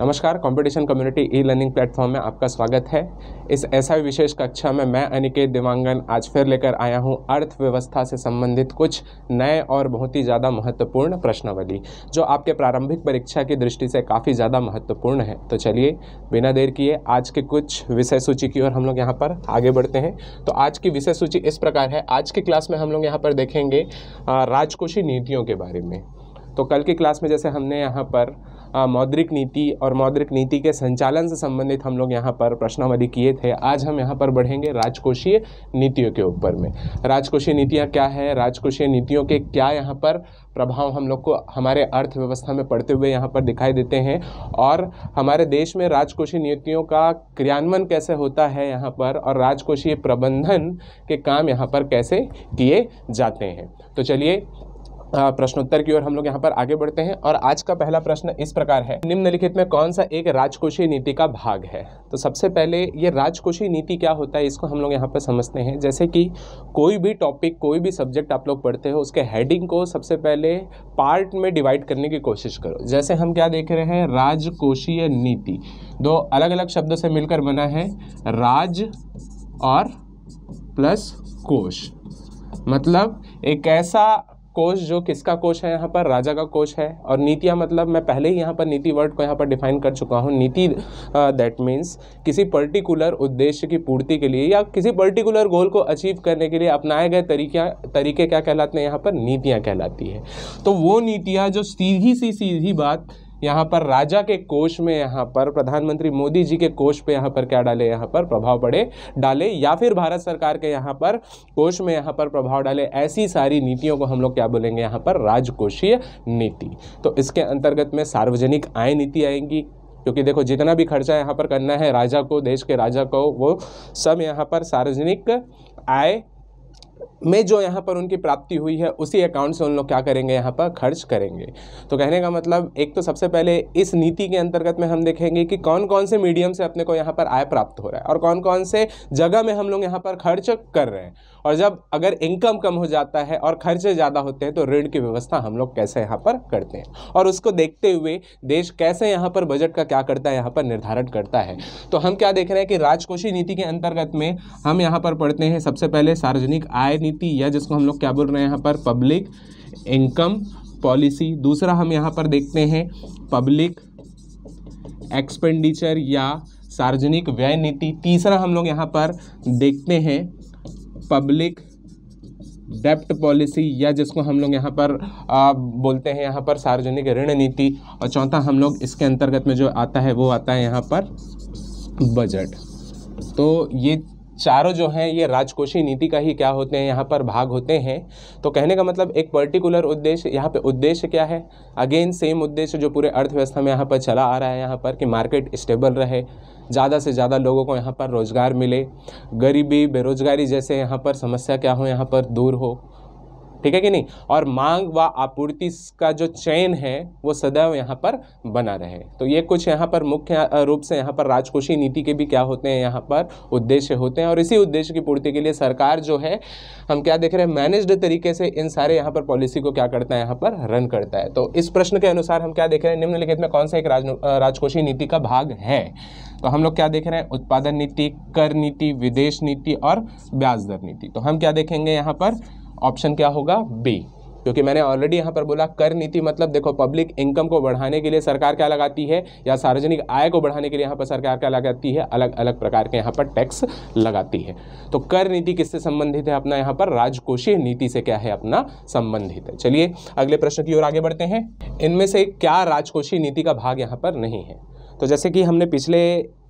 नमस्कार competition community e learning platform में आपका स्वागत है इस ऐसा विशेष कक्षा में मैं अनिकेत देवांगन आज फिर लेकर आया हूं अर्थव्यवस्था से संबंधित कुछ नए और बहुत ही ज़्यादा महत्वपूर्ण प्रश्नवली जो आपके प्रारंभिक परीक्षा की दृष्टि से काफ़ी ज़्यादा महत्वपूर्ण है तो चलिए बिना देर किए आज के कुछ विषय सूची की ओर हम लोग यहाँ पर आगे बढ़ते हैं तो आज की विषय सूची इस प्रकार है आज की क्लास में हम लोग यहाँ पर देखेंगे राजकोषीय नीतियों के बारे में तो कल की क्लास में जैसे हमने यहाँ पर मौद्रिक नीति और मौद्रिक नीति के संचालन से संबंधित हम लोग यहाँ पर प्रश्नावली किए थे आज हम यहाँ पर बढ़ेंगे राजकोषीय नीतियों के ऊपर में राजकोषीय नीतियाँ क्या है राजकोषीय नीतियों के क्या यहाँ पर प्रभाव हम लोग को हमारे अर्थव्यवस्था में पड़ते हुए यहाँ पर दिखाई देते हैं और हमारे देश में राजकोषीय नीतियों का क्रियान्वयन कैसे होता है यहाँ पर और राजकोषीय प्रबंधन के काम यहाँ पर कैसे किए जाते हैं तो चलिए प्रश्नोत्तर की ओर हम लोग यहाँ पर आगे बढ़ते हैं और आज का पहला प्रश्न इस प्रकार है निम्नलिखित में कौन सा एक राजकोषीय नीति का भाग है तो सबसे पहले ये राजकोषीय नीति क्या होता है इसको हम लोग यहाँ पर समझते हैं जैसे कि कोई भी टॉपिक कोई भी सब्जेक्ट आप लोग पढ़ते हो उसके हेडिंग को सबसे पहले पार्ट में डिवाइड करने की कोशिश करो जैसे हम क्या देख रहे हैं राजकोषीय नीति दो अलग अलग शब्दों से मिलकर बना है राज और प्लस कोश मतलब एक ऐसा कोश जो किसका कोश है यहाँ पर राजा का कोश है और नीतियाँ मतलब मैं पहले ही यहाँ पर नीति वर्ड को यहाँ पर डिफाइन कर चुका हूँ नीति दैट मीन्स किसी पर्टिकुलर उद्देश्य की पूर्ति के लिए या किसी पर्टिकुलर गोल को अचीव करने के लिए अपनाए गए तरीक़ा तरीके क्या कहलाते हैं यहाँ पर नीतियाँ कहलाती है तो वो नीतियाँ जो सीधी सी सीधी बात यहाँ पर राजा के कोष में यहाँ पर प्रधानमंत्री मोदी जी के कोष पे यहाँ पर क्या डाले यहाँ पर प्रभाव पड़े डाले या फिर भारत सरकार के यहाँ पर कोष में यहाँ पर प्रभाव डाले ऐसी सारी नीतियों को हम लोग क्या बोलेंगे यहाँ पर राजकोषीय नीति तो इसके अंतर्गत में सार्वजनिक आय नीति आएंगी क्योंकि देखो जितना भी खर्चा यहाँ पर करना है राजा को देश के राजा को वो सब यहाँ पर सार्वजनिक आय में जो यहाँ पर उनकी प्राप्ति हुई है उसी अकाउंट से उन लोग क्या करेंगे यहाँ पर खर्च करेंगे तो कहने का मतलब एक तो सबसे पहले इस नीति के अंतर्गत में हम देखेंगे कि कौन कौन से मीडियम से अपने को यहाँ पर आय प्राप्त हो रहा है और कौन कौन से जगह में हम लोग यहाँ पर खर्च कर रहे हैं और जब अगर इनकम कम हो जाता है और खर्चे ज़्यादा होते हैं तो ऋण की व्यवस्था हम लोग कैसे यहाँ पर करते हैं और उसको देखते हुए देश कैसे यहाँ पर बजट का क्या करता है यहाँ पर निर्धारण करता है तो हम क्या देख रहे हैं कि राजकोषीय नीति के अंतर्गत में हम यहाँ पर पढ़ते हैं सबसे पहले सार्वजनिक आय नीति या जिसको हम लोग क्या बोल रहे हैं यहाँ पर पब्लिक इनकम पॉलिसी दूसरा हम यहाँ पर देखते हैं पब्लिक एक्सपेंडिचर या सार्वजनिक व्यय नीति तीसरा हम लोग यहाँ पर देखते हैं पब्लिक डेप्ट पॉलिसी या जिसको हम लोग यहाँ पर आ, बोलते हैं यहाँ पर सार्वजनिक ऋण नीति और चौथा हम लोग इसके अंतर्गत में जो आता है वो आता है यहाँ पर बजट तो ये चारों जो हैं ये राजकोषीय नीति का ही क्या होते हैं यहाँ पर भाग होते हैं तो कहने का मतलब एक पर्टिकुलर उद्देश्य यहाँ पे उद्देश्य क्या है अगेन सेम उद्देश्य जो पूरे अर्थव्यवस्था में यहाँ पर चला आ रहा है यहाँ पर कि मार्केट स्टेबल रहे ज़्यादा से ज़्यादा लोगों को यहाँ पर रोज़गार मिले गरीबी बेरोज़गारी जैसे यहाँ पर समस्या क्या हो यहाँ पर दूर हो ठीक है कि नहीं और मांग व आपूर्ति का जो चयन है वो सदैव यहाँ पर बना रहे तो ये कुछ यहाँ पर मुख्य रूप से यहाँ पर राजकोषीय नीति के भी क्या होते हैं यहाँ पर उद्देश्य होते हैं और इसी उद्देश्य की पूर्ति के लिए सरकार जो है हम क्या देख रहे हैं मैनेज्ड तरीके से इन सारे यहाँ पर पॉलिसी को क्या करता है यहाँ पर रन करता है तो इस प्रश्न के अनुसार हम क्या देख रहे हैं निम्नलिखित में कौन सा एक राजकोषीय नीति का भाग है तो हम लोग क्या देख रहे हैं उत्पादन नीति कर नीति विदेश नीति और ब्याज दर नीति तो हम क्या देखेंगे यहाँ पर ऑप्शन क्या होगा बी क्योंकि मैंने ऑलरेडी यहाँ पर बोला कर नीति मतलब देखो पब्लिक इनकम को बढ़ाने के लिए सरकार क्या लगाती है या सार्वजनिक आय को बढ़ाने के लिए यहाँ पर सरकार क्या लगाती है अलग अलग प्रकार के यहाँ पर टैक्स लगाती है तो कर नीति किससे संबंधित है अपना यहाँ पर राजकोषीय नीति से क्या है अपना संबंधित है चलिए अगले प्रश्न की ओर आगे बढ़ते हैं इनमें से क्या राजकोषीय नीति का भाग यहाँ पर नहीं है तो जैसे कि हमने पिछले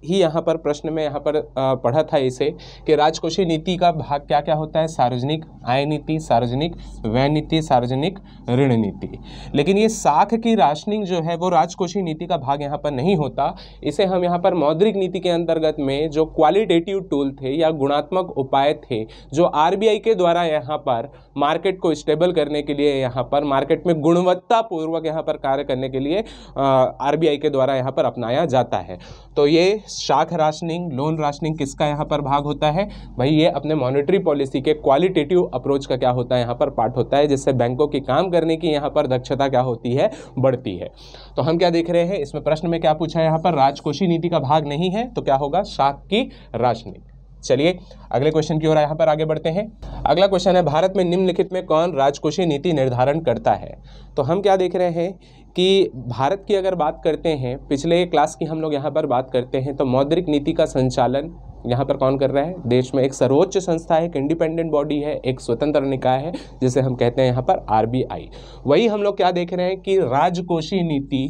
ही यहाँ पर प्रश्न में यहाँ पर पढ़ा था इसे कि राजकोषीय नीति का भाग क्या क्या होता है सार्वजनिक आय नीति सार्वजनिक व्यय नीति सार्वजनिक ऋण नीति लेकिन ये साख की राशनिंग जो है वो राजकोषीय नीति का भाग यहाँ पर नहीं होता इसे हम यहाँ पर मौद्रिक नीति के अंतर्गत में जो क्वालिटेटिव टूल थे या गुणात्मक उपाय थे जो आर के द्वारा यहाँ पर मार्केट को स्टेबल करने के लिए यहाँ पर मार्केट में गुणवत्तापूर्वक यहाँ पर कार्य करने के लिए आर के द्वारा यहाँ पर अपनाया जाता है तो ये शाख राशनिंग लोन राशनिंग किसका यहाँ पर भाग होता है भाई ये अपने मॉनिटरी पॉलिसी के क्वालिटेटिव अप्रोच का क्या होता है यहाँ पर पार्ट होता है जिससे बैंकों की काम करने की यहाँ पर दक्षता क्या होती है बढ़ती है तो हम क्या देख रहे हैं इसमें प्रश्न में क्या पूछा है यहाँ पर राजकोषीय नीति का भाग नहीं है तो क्या होगा शाख की राशनिंग चलिए अगले क्वेश्चन की ओर यहाँ पर आगे बढ़ते हैं अगला क्वेश्चन है भारत में निम्नलिखित में कौन राजकोषीय नीति निर्धारण करता है तो हम क्या देख रहे हैं कि भारत की अगर बात करते हैं पिछले क्लास की हम लोग यहाँ पर बात करते हैं तो मौद्रिक नीति का संचालन यहाँ पर कौन कर रहा है देश में एक सर्वोच्च संस्था है एक इंडिपेंडेंट बॉडी है एक स्वतंत्र निकाय है जिसे हम कहते हैं यहाँ पर आरबीआई वही हम लोग क्या देख रहे हैं कि राजकोषीय नीति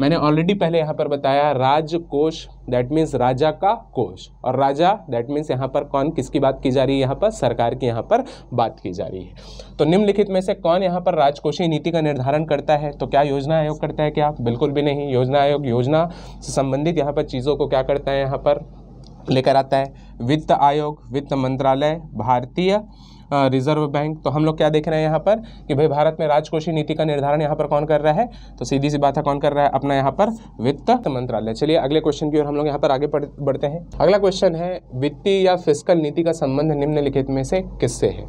मैंने ऑलरेडी पहले यहाँ पर बताया राजकोष दैट मीन्स राजा का कोष और राजा दैट मीन्स यहाँ पर कौन किसकी बात की जा रही है यहाँ पर सरकार की यहाँ पर बात की जा रही है तो निम्नलिखित में से कौन यहाँ पर राजकोषीय नीति का निर्धारण करता है तो क्या योजना आयोग करता है क्या बिल्कुल भी नहीं योजना आयोग योजना से संबंधित यहाँ पर चीज़ों को क्या करता है यहाँ पर लेकर आता है वित्त आयोग वित्त मंत्रालय भारतीय रिजर्व बैंक तो हम लोग क्या देख रहे हैं यहाँ पर कि भाई भारत में राजकोषीय नीति का निर्धारण यहाँ पर कौन कर रहा है तो सीधी सी बात है कौन कर रहा है अपना यहाँ पर वित्त मंत्रालय चलिए अगले क्वेश्चन की ओर हम लोग यहाँ पर आगे बढ़ते हैं अगला क्वेश्चन है वित्तीय या फिजिकल नीति का संबंध निम्नलिखित में से किससे है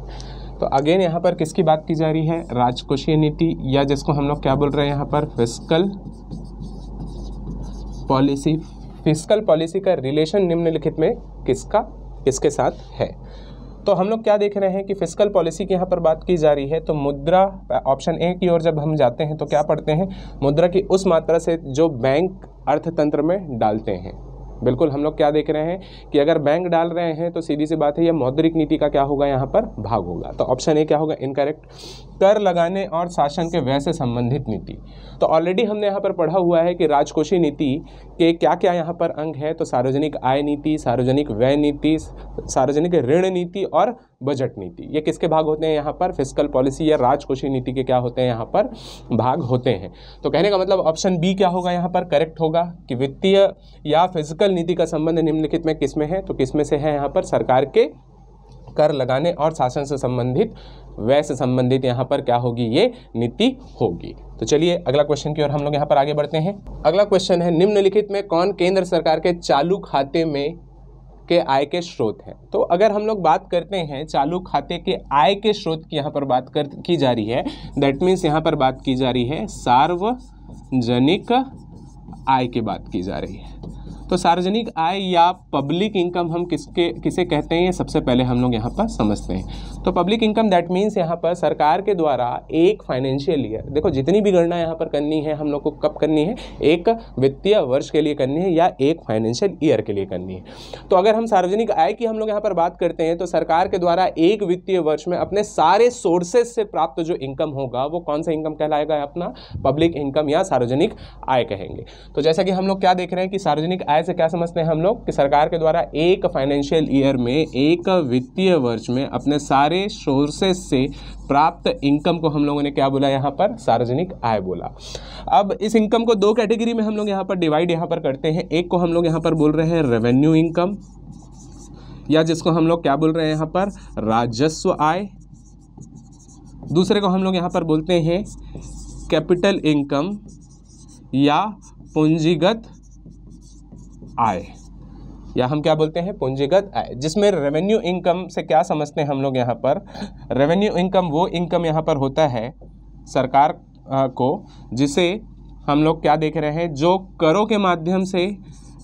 तो अगेन यहाँ पर किसकी बात की जा रही है राजकोषीय नीति या जिसको हम लोग क्या बोल रहे हैं यहाँ पर फिजिकल पॉलिसी फिजिकल पॉलिसी का रिलेशन निम्नलिखित में किसका किसके साथ है तो हम लोग क्या देख रहे हैं कि फिजिकल पॉलिसी की यहाँ पर बात की जा रही है तो मुद्रा ऑप्शन ए की ओर जब हम जाते हैं तो क्या पढ़ते हैं मुद्रा की उस मात्रा से जो बैंक अर्थतंत्र में डालते हैं बिल्कुल हम लोग क्या देख रहे हैं कि अगर बैंक डाल रहे हैं तो सीधी सी बात है यह मौद्रिक नीति का क्या होगा यहाँ पर भाग होगा तो ऑप्शन ए क्या होगा इनकरेक्ट कर लगाने और शासन के व्यय से संबंधित नीति तो ऑलरेडी हमने यहाँ पर पढ़ा हुआ है कि राजकोषीय नीति के क्या क्या यहाँ पर अंग है तो सार्वजनिक आय नीति सार्वजनिक व्यय नीति सार्वजनिक ऋण नीति और बजट नीति ये किसके भाग होते हैं यहाँ पर फिजिकल पॉलिसी या राजकोषीय नीति के क्या होते हैं यहाँ पर भाग होते हैं तो कहने का मतलब ऑप्शन बी क्या होगा यहाँ पर करेक्ट होगा कि वित्तीय या फिजिकल नीति का संबंध निम्नलिखित में किस में है तो किस में से है यहाँ पर सरकार के कर लगाने और शासन से संबंधित व्यय से संबंधित यहाँ पर क्या होगी ये नीति होगी तो चलिए अगला क्वेश्चन की ओर हम लोग यहाँ पर आगे बढ़ते हैं अगला क्वेश्चन है निम्नलिखित में कौन केंद्र सरकार के चालू खाते में के आय के स्रोत है तो अगर हम लोग बात करते हैं चालू खाते के आय के स्रोत की यहाँ पर बात कर की जा रही है दैट मीन्स यहाँ पर बात की जा रही है सार्वजनिक आय की बात की जा रही है तो सार्वजनिक आय या पब्लिक इनकम हम किसके किसे कहते हैं सबसे पहले हम लोग यहाँ पर समझते हैं तो पब्लिक इनकम दैट मीन्स यहाँ पर सरकार के द्वारा एक फाइनेंशियल ईयर देखो जितनी भी गणना यहाँ पर करनी है हम लोग को कब करनी है एक वित्तीय वर्ष के लिए करनी है या एक फाइनेंशियल ईयर के लिए करनी है तो अगर हम सार्वजनिक आय की हम लोग यहाँ पर बात करते हैं तो सरकार के द्वारा एक वित्तीय वर्ष में अपने सारे सोर्सेज से प्राप्त जो इनकम होगा वो कौन सा इनकम कहलाएगा अपना पब्लिक इनकम या सार्वजनिक आय कहेंगे तो जैसा कि हम लोग क्या देख रहे हैं कि सार्वजनिक आय आय से क्या समझते हैं हम लोग कि सरकार के द्वारा एक फाइनेंशियल ईयर में एक वित्तीय वर्ष में अपने सारे सोर्सेस से प्राप्त इनकम को हम लोगों ने क्या बोला यहाँ पर सार्वजनिक आय बोला अब इस इनकम को दो कैटेगरी में हम लोग यहाँ पर डिवाइड यहाँ पर करते हैं एक को हम लोग यहाँ पर बोल रहे हैं रेवेन्यू इनकम या जिसको हम लोग क्या बोल रहे हैं यहाँ पर राजस्व आय दूसरे को हम लोग यहाँ पर बोलते हैं कैपिटल इनकम या पूंजीगत आय या हम क्या बोलते हैं पूंजीगत आय जिसमें रेवेन्यू इनकम से क्या समझते हैं हम लोग यहाँ पर रेवेन्यू इनकम वो इनकम यहाँ पर होता है सरकार को जिसे हम लोग क्या देख रहे हैं जो करों के माध्यम से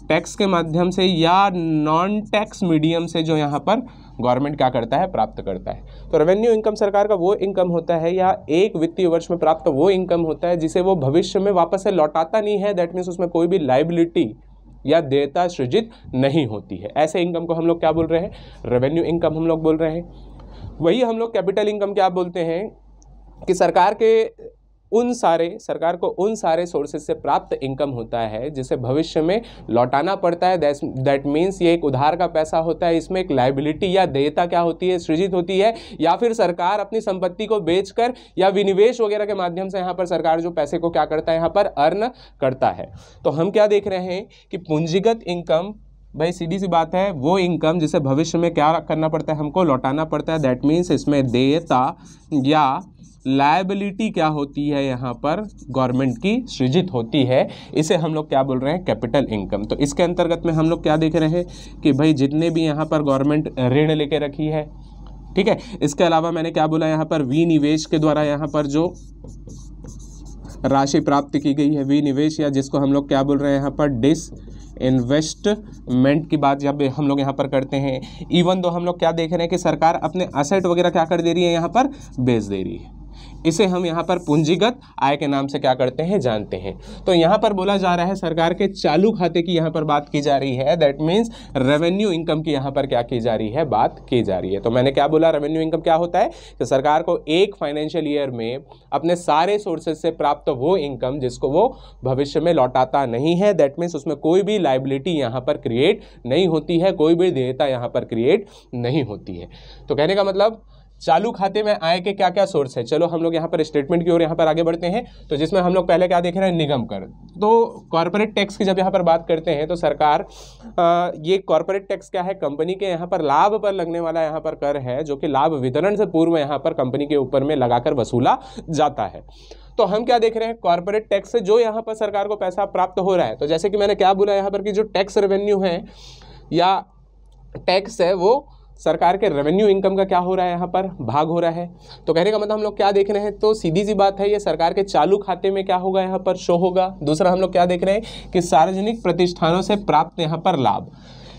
टैक्स के माध्यम से या नॉन टैक्स मीडियम से जो यहाँ पर गवर्नमेंट क्या करता है प्राप्त करता है तो रेवेन्यू इनकम सरकार का वो इनकम होता है या एक वित्तीय वर्ष में प्राप्त वो इनकम होता है जिसे वो भविष्य में वापस से लौटाता नहीं है दैट मीन्स उसमें कोई भी लाइबिलिटी या देयता सृजित नहीं होती है ऐसे इनकम को हम लोग क्या बोल रहे हैं रेवेन्यू इनकम हम लोग बोल रहे हैं वही हम लोग कैपिटल इनकम क्या बोलते हैं कि सरकार के उन सारे सरकार को उन सारे सोर्सेज से प्राप्त इनकम होता है जिसे भविष्य में लौटाना पड़ता है दैट मीन्स ये एक उधार का पैसा होता है इसमें एक लाइबिलिटी या देयता क्या होती है सृजित होती है या फिर सरकार अपनी संपत्ति को बेचकर या विनिवेश वगैरह के माध्यम से यहाँ पर सरकार जो पैसे को क्या करता है यहाँ पर अर्न करता है तो हम क्या देख रहे हैं कि पूंजीगत इनकम भाई सीधी सी बात है वो इनकम जिसे भविष्य में क्या करना पड़ता है हमको लौटाना पड़ता है दैट मीन्स इसमें देयता या लाइबिलिटी क्या होती है यहाँ पर गवर्नमेंट की सृजित होती है इसे हम लोग क्या बोल रहे हैं कैपिटल इनकम तो इसके अंतर्गत में हम लोग क्या देख रहे हैं कि भाई जितने भी यहाँ पर गवर्नमेंट ऋण लेके रखी है ठीक है इसके अलावा मैंने क्या बोला यहाँ पर विनिवेश के द्वारा यहाँ पर जो राशि प्राप्त की गई है विनिवेश या जिसको हम लोग क्या बोल रहे हैं यहाँ पर डिस इन्वेस्टमेंट की बात जब हम लोग यहाँ पर करते हैं इवन दो हम लोग क्या देख रहे हैं कि सरकार अपने असेट वगैरह क्या कर दे रही है यहाँ पर बेच दे रही है इसे हम यहाँ पर पूंजीगत आय के नाम से क्या करते हैं जानते हैं तो यहाँ पर बोला जा रहा है सरकार के चालू खाते की यहाँ पर बात की जा रही है दैट मीन्स रेवेन्यू इनकम की यहाँ पर क्या की जा रही है बात की जा रही है तो मैंने क्या बोला रेवेन्यू इनकम क्या होता है कि सरकार को एक फाइनेंशियल ईयर में अपने सारे सोर्सेज से प्राप्त वो इनकम जिसको वो भविष्य में लौटाता नहीं है दैट मीन्स उसमें कोई भी लाइबिलिटी यहाँ पर क्रिएट नहीं होती है कोई भी देयता यहाँ पर क्रिएट नहीं होती है तो कहने का मतलब चालू खाते में आय के क्या क्या सोर्स है चलो हम लोग यहाँ पर स्टेटमेंट की ओर यहाँ पर आगे बढ़ते हैं तो जिसमें हम लोग पहले क्या देख रहे हैं निगम कर तो कॉरपोरेट टैक्स की जब यहाँ पर बात करते हैं तो सरकार आ, ये कॉरपोरेट टैक्स क्या है कंपनी के यहाँ पर लाभ पर लगने वाला यहाँ पर कर है जो कि लाभ वितरण से पूर्व यहाँ पर कंपनी के ऊपर में लगाकर वसूला जाता है तो हम क्या देख रहे हैं कॉरपोरेट टैक्स से जो यहाँ पर सरकार को पैसा प्राप्त हो रहा है तो जैसे कि मैंने क्या बोला यहाँ पर कि जो टैक्स रेवेन्यू है या टैक्स है वो सरकार के रेवेन्यू इनकम का क्या हो रहा है यहाँ पर भाग हो रहा है तो कहने का मतलब हम लोग क्या देख रहे हैं तो सीधी सी बात है ये सरकार के चालू खाते में क्या होगा यहाँ पर शो होगा दूसरा हम लोग क्या देख रहे हैं कि सार्वजनिक प्रतिष्ठानों से प्राप्त यहाँ पर लाभ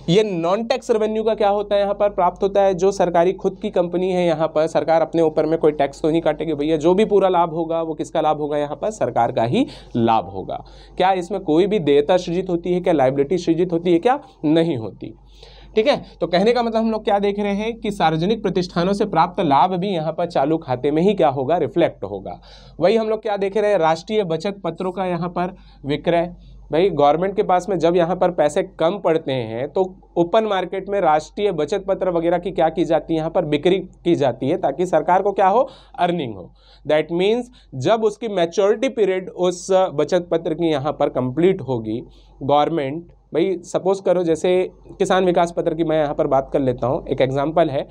ये नॉन टैक्स रेवेन्यू का क्या होता है यहाँ पर प्राप्त होता है जो सरकारी खुद की कंपनी है यहाँ पर सरकार अपने ऊपर में कोई टैक्स तो नहीं काटेगी भैया जो भी पूरा लाभ होगा वो किसका लाभ होगा यहाँ पर सरकार का ही लाभ होगा क्या इसमें कोई भी देयता सृजित होती है क्या लाइबिलिटी सृजित होती है क्या नहीं होती ठीक है तो कहने का मतलब हम लोग क्या देख रहे हैं कि सार्वजनिक प्रतिष्ठानों से प्राप्त लाभ भी यहाँ पर चालू खाते में ही क्या होगा रिफ्लेक्ट होगा वही हम लोग क्या देख रहे हैं राष्ट्रीय बचत पत्रों का यहाँ पर विक्रय भाई गवर्नमेंट के पास में जब यहाँ पर पैसे कम पड़ते हैं तो ओपन मार्केट में राष्ट्रीय बचत पत्र वगैरह की क्या की जाती है यहाँ पर बिक्री की जाती है ताकि सरकार को क्या हो अर्निंग हो दैट मीन्स जब उसकी मैच्योरिटी पीरियड उस बचत पत्र की यहाँ पर कंप्लीट होगी गवर्नमेंट भाई सपोज़ करो जैसे किसान विकास पत्र की मैं यहाँ पर बात कर लेता हूँ एक एग्ज़ाम्पल है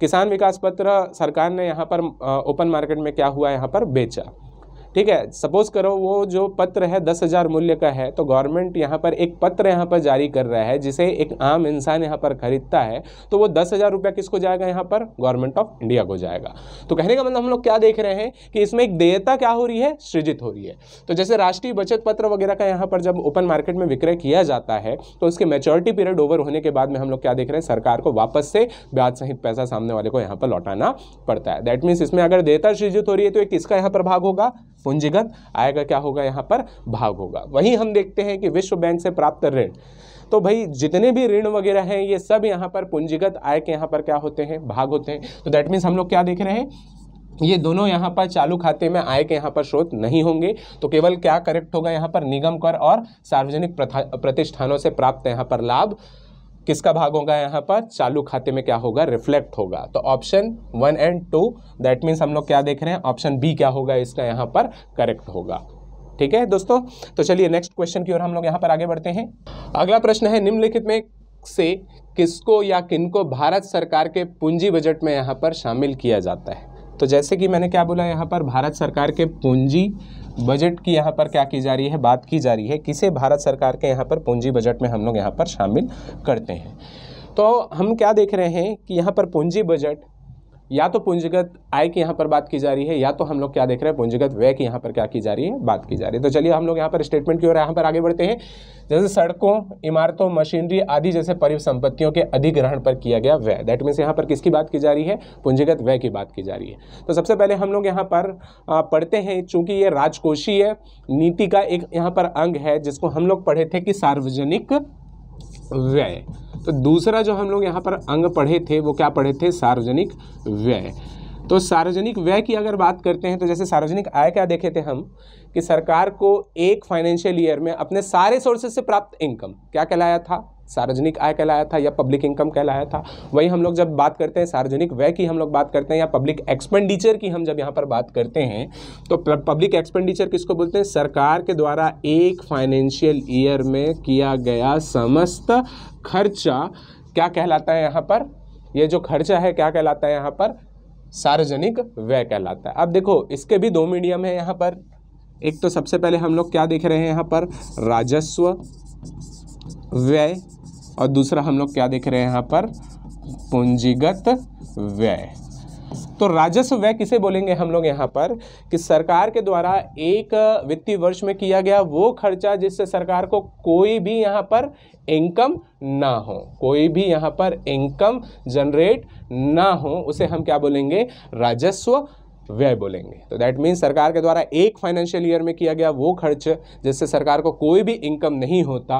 किसान विकास पत्र सरकार ने यहाँ पर ओपन मार्केट में क्या हुआ यहाँ पर बेचा ठीक है सपोज़ करो वो जो पत्र है दस हज़ार मूल्य का है तो गवर्नमेंट यहाँ पर एक पत्र यहाँ पर जारी कर रहा है जिसे एक आम इंसान यहाँ पर खरीदता है तो वो दस हज़ार रुपया किसको जाएगा यहाँ पर गवर्नमेंट ऑफ इंडिया को जाएगा तो कहने का मतलब हम लोग क्या देख रहे हैं कि इसमें एक देयता क्या हो रही है सृजित हो रही है तो जैसे राष्ट्रीय बचत पत्र वगैरह का यहाँ पर जब ओपन मार्केट में विक्रय किया जाता है तो उसके मेच्योरिटी पीरियड ओवर होने के बाद में हम लोग क्या देख रहे हैं सरकार को वापस से ब्याज सहित पैसा सामने वाले को यहाँ पर लौटाना पड़ता है दैट मीन्स इसमें अगर देयता सृजित हो रही है तो एक किसका यहाँ पर होगा पूंजीगत आय का क्या होगा यहाँ पर भाग होगा वहीं हम देखते हैं कि विश्व बैंक से प्राप्त ऋण तो भाई जितने भी ऋण वगैरह हैं ये सब यहाँ पर पूंजीगत आय के यहाँ पर क्या होते हैं भाग होते हैं तो दैट मीन्स हम लोग क्या देख रहे हैं ये दोनों यहाँ पर चालू खाते में आय के यहाँ पर स्रोत नहीं होंगे तो केवल क्या करेक्ट होगा यहाँ पर निगम कर और सार्वजनिक प्रतिष्ठानों से प्राप्त यहाँ पर लाभ किसका भाग होगा यहाँ पर चालू खाते में क्या होगा रिफ्लेक्ट होगा तो option one and two that means हम लोग क्या देख रहे हैं ऑप्शन बी क्या होगा इसका यहाँ पर करेक्ट होगा ठीक है दोस्तों तो चलिए नेक्स्ट क्वेश्चन की ओर हम लोग यहाँ पर आगे बढ़ते हैं अगला प्रश्न है निम्नलिखित में से किसको या किनको भारत सरकार के पूंजी बजट में यहाँ पर शामिल किया जाता है तो जैसे कि मैंने क्या बोला यहाँ पर भारत सरकार के पूंजी बजट की यहाँ पर क्या की जा रही है बात की जा रही है किसे भारत सरकार के यहाँ पर पूंजी बजट में हम लोग यहाँ पर शामिल करते हैं तो हम क्या देख रहे हैं कि यहाँ पर पूंजी बजट या तो पूंजीगत आय की यहाँ पर बात की जा रही है या तो हम लोग क्या देख रहे हैं पूंजीगत व्यय की यहाँ पर क्या की जा रही है बात की जा रही है तो चलिए हम लोग यहाँ पर स्टेटमेंट की ओर यहाँ पर आगे बढ़ते हैं जैसे सड़कों इमारतों मशीनरी आदि जैसे परिसंपत्तियों के अधिग्रहण पर किया गया व्यय दैट मीन्स यहाँ पर किसकी बात की जा रही है पूंजीगत व्यय की बात की जा रही है तो सबसे पहले हम लोग यहाँ पर पढ़ते हैं चूँकि ये राजकोषीय नीति का एक यहाँ पर अंग है जिसको हम लोग पढ़े थे कि सार्वजनिक व्यय तो दूसरा जो हम लोग यहाँ पर अंग पढ़े थे वो क्या पढ़े थे सार्वजनिक व्यय तो सार्वजनिक व्यय की अगर बात करते हैं तो जैसे सार्वजनिक आय क्या देखे थे हम कि सरकार को एक फाइनेंशियल ईयर में अपने सारे सोर्सेज से प्राप्त इनकम क्या कहलाया था सार्वजनिक आय कहलाया था या पब्लिक इनकम कहलाया था वही हम लोग जब बात करते हैं सार्वजनिक व्यय की हम लोग बात करते हैं या पब्लिक एक्सपेंडिचर की हम जब यहाँ पर बात करते हैं तो पब्लिक एक्सपेंडिचर किसको बोलते हैं सरकार के द्वारा एक फाइनेंशियल ईयर में किया गया समस्त खर्चा क्या कहलाता है यहाँ पर ये जो खर्चा है क्या कहलाता है यहाँ पर सार्वजनिक व्यय कहलाता है अब देखो इसके भी दो मीडियम है यहाँ पर एक तो सबसे पहले हम लोग क्या देख रहे हैं यहाँ पर राजस्व व्यय और दूसरा हम लोग क्या देख रहे हैं यहाँ पर पूंजीगत व्यय तो राजस्व व्यय किसे बोलेंगे हम लोग यहाँ पर कि सरकार के द्वारा एक वित्तीय वर्ष में किया गया वो खर्चा जिससे सरकार को कोई भी यहाँ पर इनकम ना हो कोई भी यहाँ पर इनकम जनरेट ना हो उसे हम क्या बोलेंगे राजस्व तो व्यय बोलेंगे तो दैट मीन्स सरकार के द्वारा एक फाइनेंशियल ईयर में किया गया वो खर्च जिससे सरकार को कोई भी इनकम नहीं होता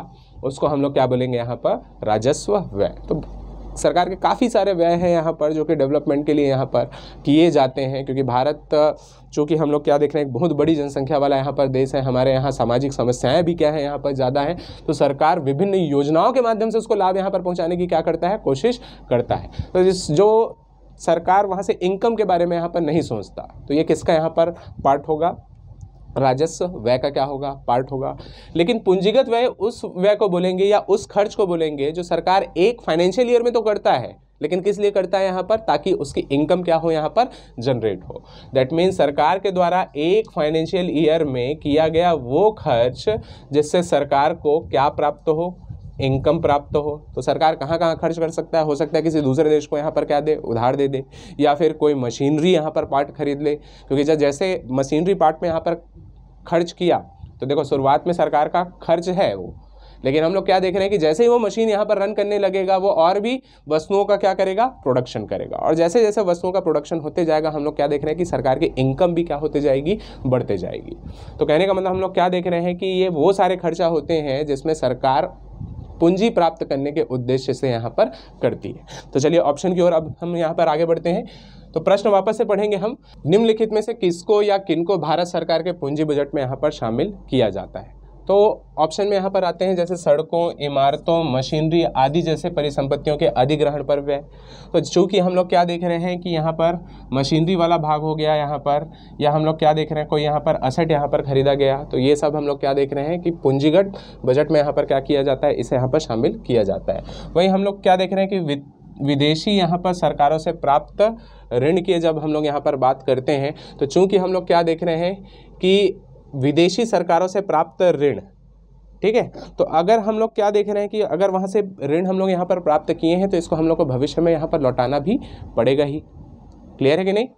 उसको हम लोग क्या बोलेंगे यहाँ पर राजस्व व्यय तो सरकार के काफ़ी सारे व्यय हैं यहाँ पर जो कि डेवलपमेंट के लिए यहाँ पर किए जाते हैं क्योंकि भारत चूँकि हम लोग क्या देख रहे हैं बहुत बड़ी जनसंख्या वाला यहाँ पर देश है हमारे यहाँ सामाजिक समस्याएं भी क्या है यहाँ पर ज़्यादा हैं तो सरकार विभिन्न योजनाओं के माध्यम से उसको लाभ यहाँ पर पहुँचाने की क्या करता है कोशिश करता है तो जिस जो सरकार वहाँ से इनकम के बारे में यहाँ पर नहीं सोचता तो ये किसका यहाँ पर पार्ट होगा राजस्व व्यय का क्या होगा पार्ट होगा लेकिन पूंजीगत व्यय उस व्यय को बोलेंगे या उस खर्च को बोलेंगे जो सरकार एक फाइनेंशियल ईयर में तो करता है लेकिन किस लिए करता है यहाँ पर ताकि उसकी इनकम क्या हो यहाँ पर जनरेट हो दैट मीन्स सरकार के द्वारा एक फाइनेंशियल ईयर में किया गया वो खर्च जिससे सरकार को क्या प्राप्त हो इनकम प्राप्त हो तो सरकार कहाँ कहाँ खर्च कर सकता है हो सकता है किसी दूसरे देश को यहाँ पर क्या दे उधार दे दे या फिर कोई मशीनरी यहाँ पर पार्ट खरीद ले क्योंकि जब जैसे मशीनरी पार्ट में यहाँ पर खर्च किया तो देखो शुरुआत में सरकार का खर्च है वो लेकिन हम लोग क्या देख रहे हैं कि जैसे ही वो मशीन यहाँ पर रन करने लगेगा वो और भी वस्तुओं का क्या करेगा प्रोडक्शन करेगा और जैसे जैसे वस्तुओं का प्रोडक्शन होते जाएगा हम लोग क्या देख रहे हैं कि सरकार की इनकम भी क्या होते जाएगी बढ़ते जाएगी तो कहने का मतलब हम लोग क्या देख रहे हैं कि ये वो सारे खर्चा होते हैं जिसमें सरकार पूंजी प्राप्त करने के उद्देश्य से यहाँ पर करती है तो चलिए ऑप्शन की ओर अब हम यहाँ पर आगे बढ़ते हैं तो प्रश्न वापस से पढ़ेंगे हम निम्नलिखित में से किसको या किनको भारत सरकार के पूंजी बजट में यहाँ पर शामिल किया जाता है तो ऑप्शन में यहाँ पर आते हैं जैसे सड़कों इमारतों मशीनरी आदि जैसे परिसंपत्तियों के अधिग्रहण पर व्यय तो चूँकि हम लोग क्या देख रहे हैं कि यहाँ पर मशीनरी वाला भाग हो गया यहाँ पर या हम लोग क्या देख रहे हैं कोई यहाँ पर असट यहाँ पर खरीदा गया तो ये सब हम लोग क्या देख रहे हैं कि पूंजीगत बजट में यहाँ पर क्या किया जाता है इसे यहाँ पर शामिल किया जाता है वही हम लोग क्या देख रहे हैं कि विदेशी यहाँ पर सरकारों से प्राप्त ऋण की जब हम लोग यहाँ पर बात करते हैं तो चूँकि हम लोग क्या देख रहे हैं कि विदेशी सरकारों से प्राप्त ऋण ठीक है तो अगर हम लोग क्या देख रहे हैं कि अगर वहाँ से ऋण हम लोग यहाँ पर प्राप्त किए हैं तो इसको हम लोग को भविष्य में यहाँ पर लौटाना भी पड़ेगा ही क्लियर है कि नहीं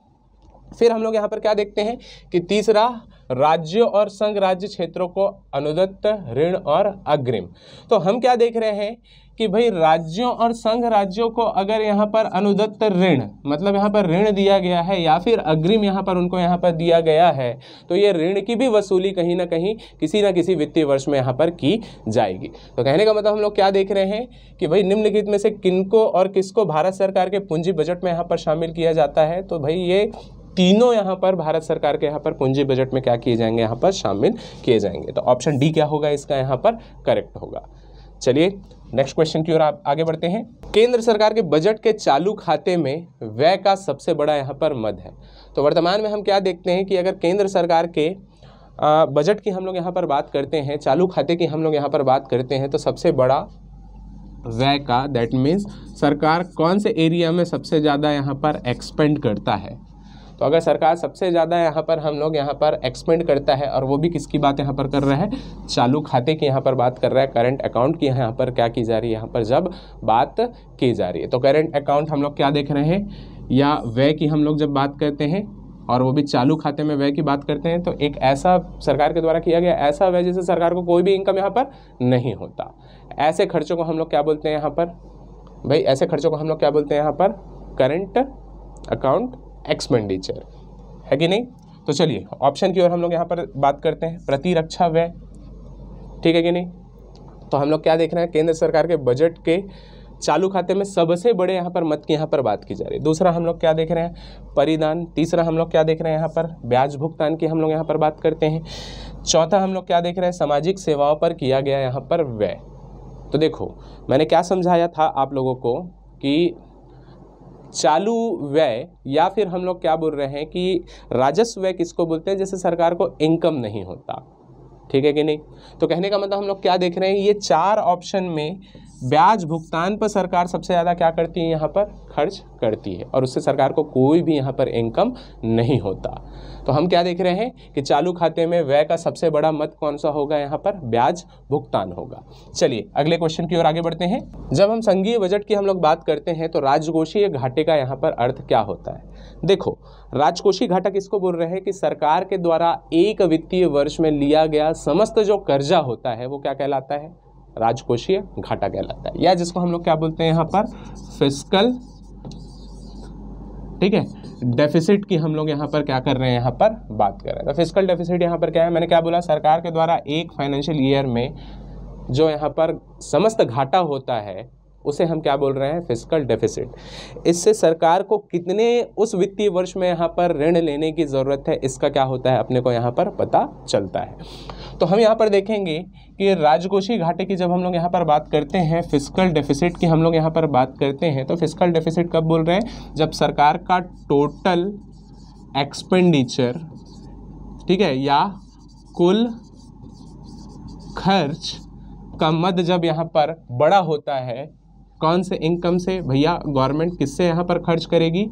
फिर हम लोग यहाँ पर क्या देखते हैं कि तीसरा राज्य और संघ राज्य क्षेत्रों को अनुदत्त ऋण और अग्रिम तो हम क्या देख रहे हैं कि भाई राज्यों और संघ राज्यों को अगर यहाँ पर अनुदत्त ऋण मतलब यहाँ पर ऋण दिया गया है या फिर अग्रिम यहाँ पर उनको यहाँ पर दिया गया है तो ये ऋण की भी वसूली कहीं ना कहीं किसी ना किसी वित्तीय वर्ष में यहाँ पर की जाएगी तो कहने का मतलब हम लोग क्या देख रहे हैं कि भाई निम्नलिखित में से किनको और किसको भारत सरकार के पूंजी बजट में यहाँ पर शामिल किया जाता है तो भाई ये तीनों यहाँ पर भारत सरकार के यहाँ पर पूंजी बजट में क्या किए जाएंगे यहाँ पर शामिल किए जाएंगे तो ऑप्शन डी क्या होगा इसका यहाँ पर करेक्ट होगा चलिए नेक्स्ट क्वेश्चन की ओर आप आगे बढ़ते हैं केंद्र सरकार के बजट के चालू खाते में व्यय का सबसे बड़ा यहाँ पर मद है तो वर्तमान में हम क्या देखते हैं कि अगर केंद्र सरकार के बजट की हम लोग यहाँ पर बात करते हैं चालू खाते की हम लोग यहाँ पर बात करते हैं तो सबसे बड़ा व्यय का दैट मीन्स सरकार कौन से एरिया में सबसे ज़्यादा यहाँ पर एक्सपेंड करता है तो अगर सरकार सबसे ज़्यादा यहाँ पर हम लोग यहाँ पर एक्सपेंड करता है और वो भी किसकी बात यहाँ पर कर रहा है चालू खाते की यहाँ पर बात कर रहा है करंट अकाउंट की यहाँ पर क्या की जा रही है यहाँ पर जब बात की जा रही है तो करंट अकाउंट हम लोग क्या देख रहे हैं या व्यय की हम लोग जब बात करते हैं और वो भी चालू खाते में व्यय की बात करते हैं तो एक ऐसा सरकार के द्वारा किया गया ऐसा व्यय जैसे सरकार को कोई भी इनकम यहाँ पर नहीं होता ऐसे खर्चों को हम लोग क्या बोलते हैं यहाँ पर भाई ऐसे खर्चों को हम लोग क्या बोलते हैं यहाँ पर करंट अकाउंट एक्सपेंडिचर है कि नहीं तो चलिए ऑप्शन की ओर हम लोग यहाँ पर बात करते हैं प्रतिरक्षा व्यय ठीक है कि नहीं तो हम लोग क्या देख रहे हैं केंद्र सरकार के बजट के चालू खाते में सबसे बड़े यहाँ पर मत की यहाँ पर बात की जा रही है दूसरा हम लोग क्या देख रहे हैं परिदान तीसरा हम लोग क्या देख रहे हैं यहाँ पर ब्याज भुगतान की हम लोग यहाँ पर बात करते हैं चौथा हम लोग क्या देख रहे हैं सामाजिक सेवाओं पर किया गया यहाँ पर व्यय तो देखो मैंने क्या समझाया था आप लोगों को कि चालू व्यय या फिर हम लोग क्या बोल रहे हैं कि राजस्व व्यय किसको बोलते हैं जैसे सरकार को इनकम नहीं होता ठीक है कि नहीं तो कहने का मतलब हम लोग क्या देख रहे हैं ये चार ऑप्शन में ब्याज भुगतान पर सरकार सबसे ज़्यादा क्या करती है यहाँ पर खर्च करती है और उससे सरकार को कोई भी यहाँ पर इनकम नहीं होता तो हम क्या देख रहे हैं कि चालू खाते में व्यय का सबसे बड़ा मत कौन सा होगा यहाँ पर ब्याज भुगतान होगा चलिए अगले क्वेश्चन की ओर आगे बढ़ते हैं जब हम संघीय बजट की हम लोग बात करते हैं तो राजकोषीय घाटे का यहाँ पर अर्थ क्या होता है देखो राजकोषीय घाटा किसको बोल रहे हैं कि सरकार के द्वारा एक वित्तीय वर्ष में लिया गया समस्त जो कर्जा होता है वो क्या कहलाता है राजकोषीय घाटा कहलाता है या जिसको हम लोग क्या बोलते हैं यहाँ पर फिजिकल ठीक है डेफिसिट की हम लोग यहाँ पर क्या कर रहे हैं यहाँ पर बात कर रहे हैं तो फिजिकल डेफिसिट यहाँ पर क्या है मैंने क्या बोला सरकार के द्वारा एक फाइनेंशियल ईयर में जो यहाँ पर समस्त घाटा होता है उसे हम क्या बोल रहे हैं फिजिकल डेफिसिट इससे सरकार को कितने उस वित्तीय वर्ष में यहाँ पर ऋण लेने की ज़रूरत है इसका क्या होता है अपने को यहाँ पर पता चलता है तो हम यहाँ पर देखेंगे कि राजकोषीय घाटे की जब हम लोग यहाँ पर बात करते हैं फिजिकल डेफिसिट की हम लोग यहाँ पर बात करते हैं तो फिजिकल डेफिसिट कब बोल रहे हैं जब सरकार का टोटल एक्सपेंडिचर ठीक है या कुल खर्च का मद जब यहाँ पर बड़ा होता है कौन से इनकम से भैया गवर्नमेंट किससे यहाँ पर खर्च करेगी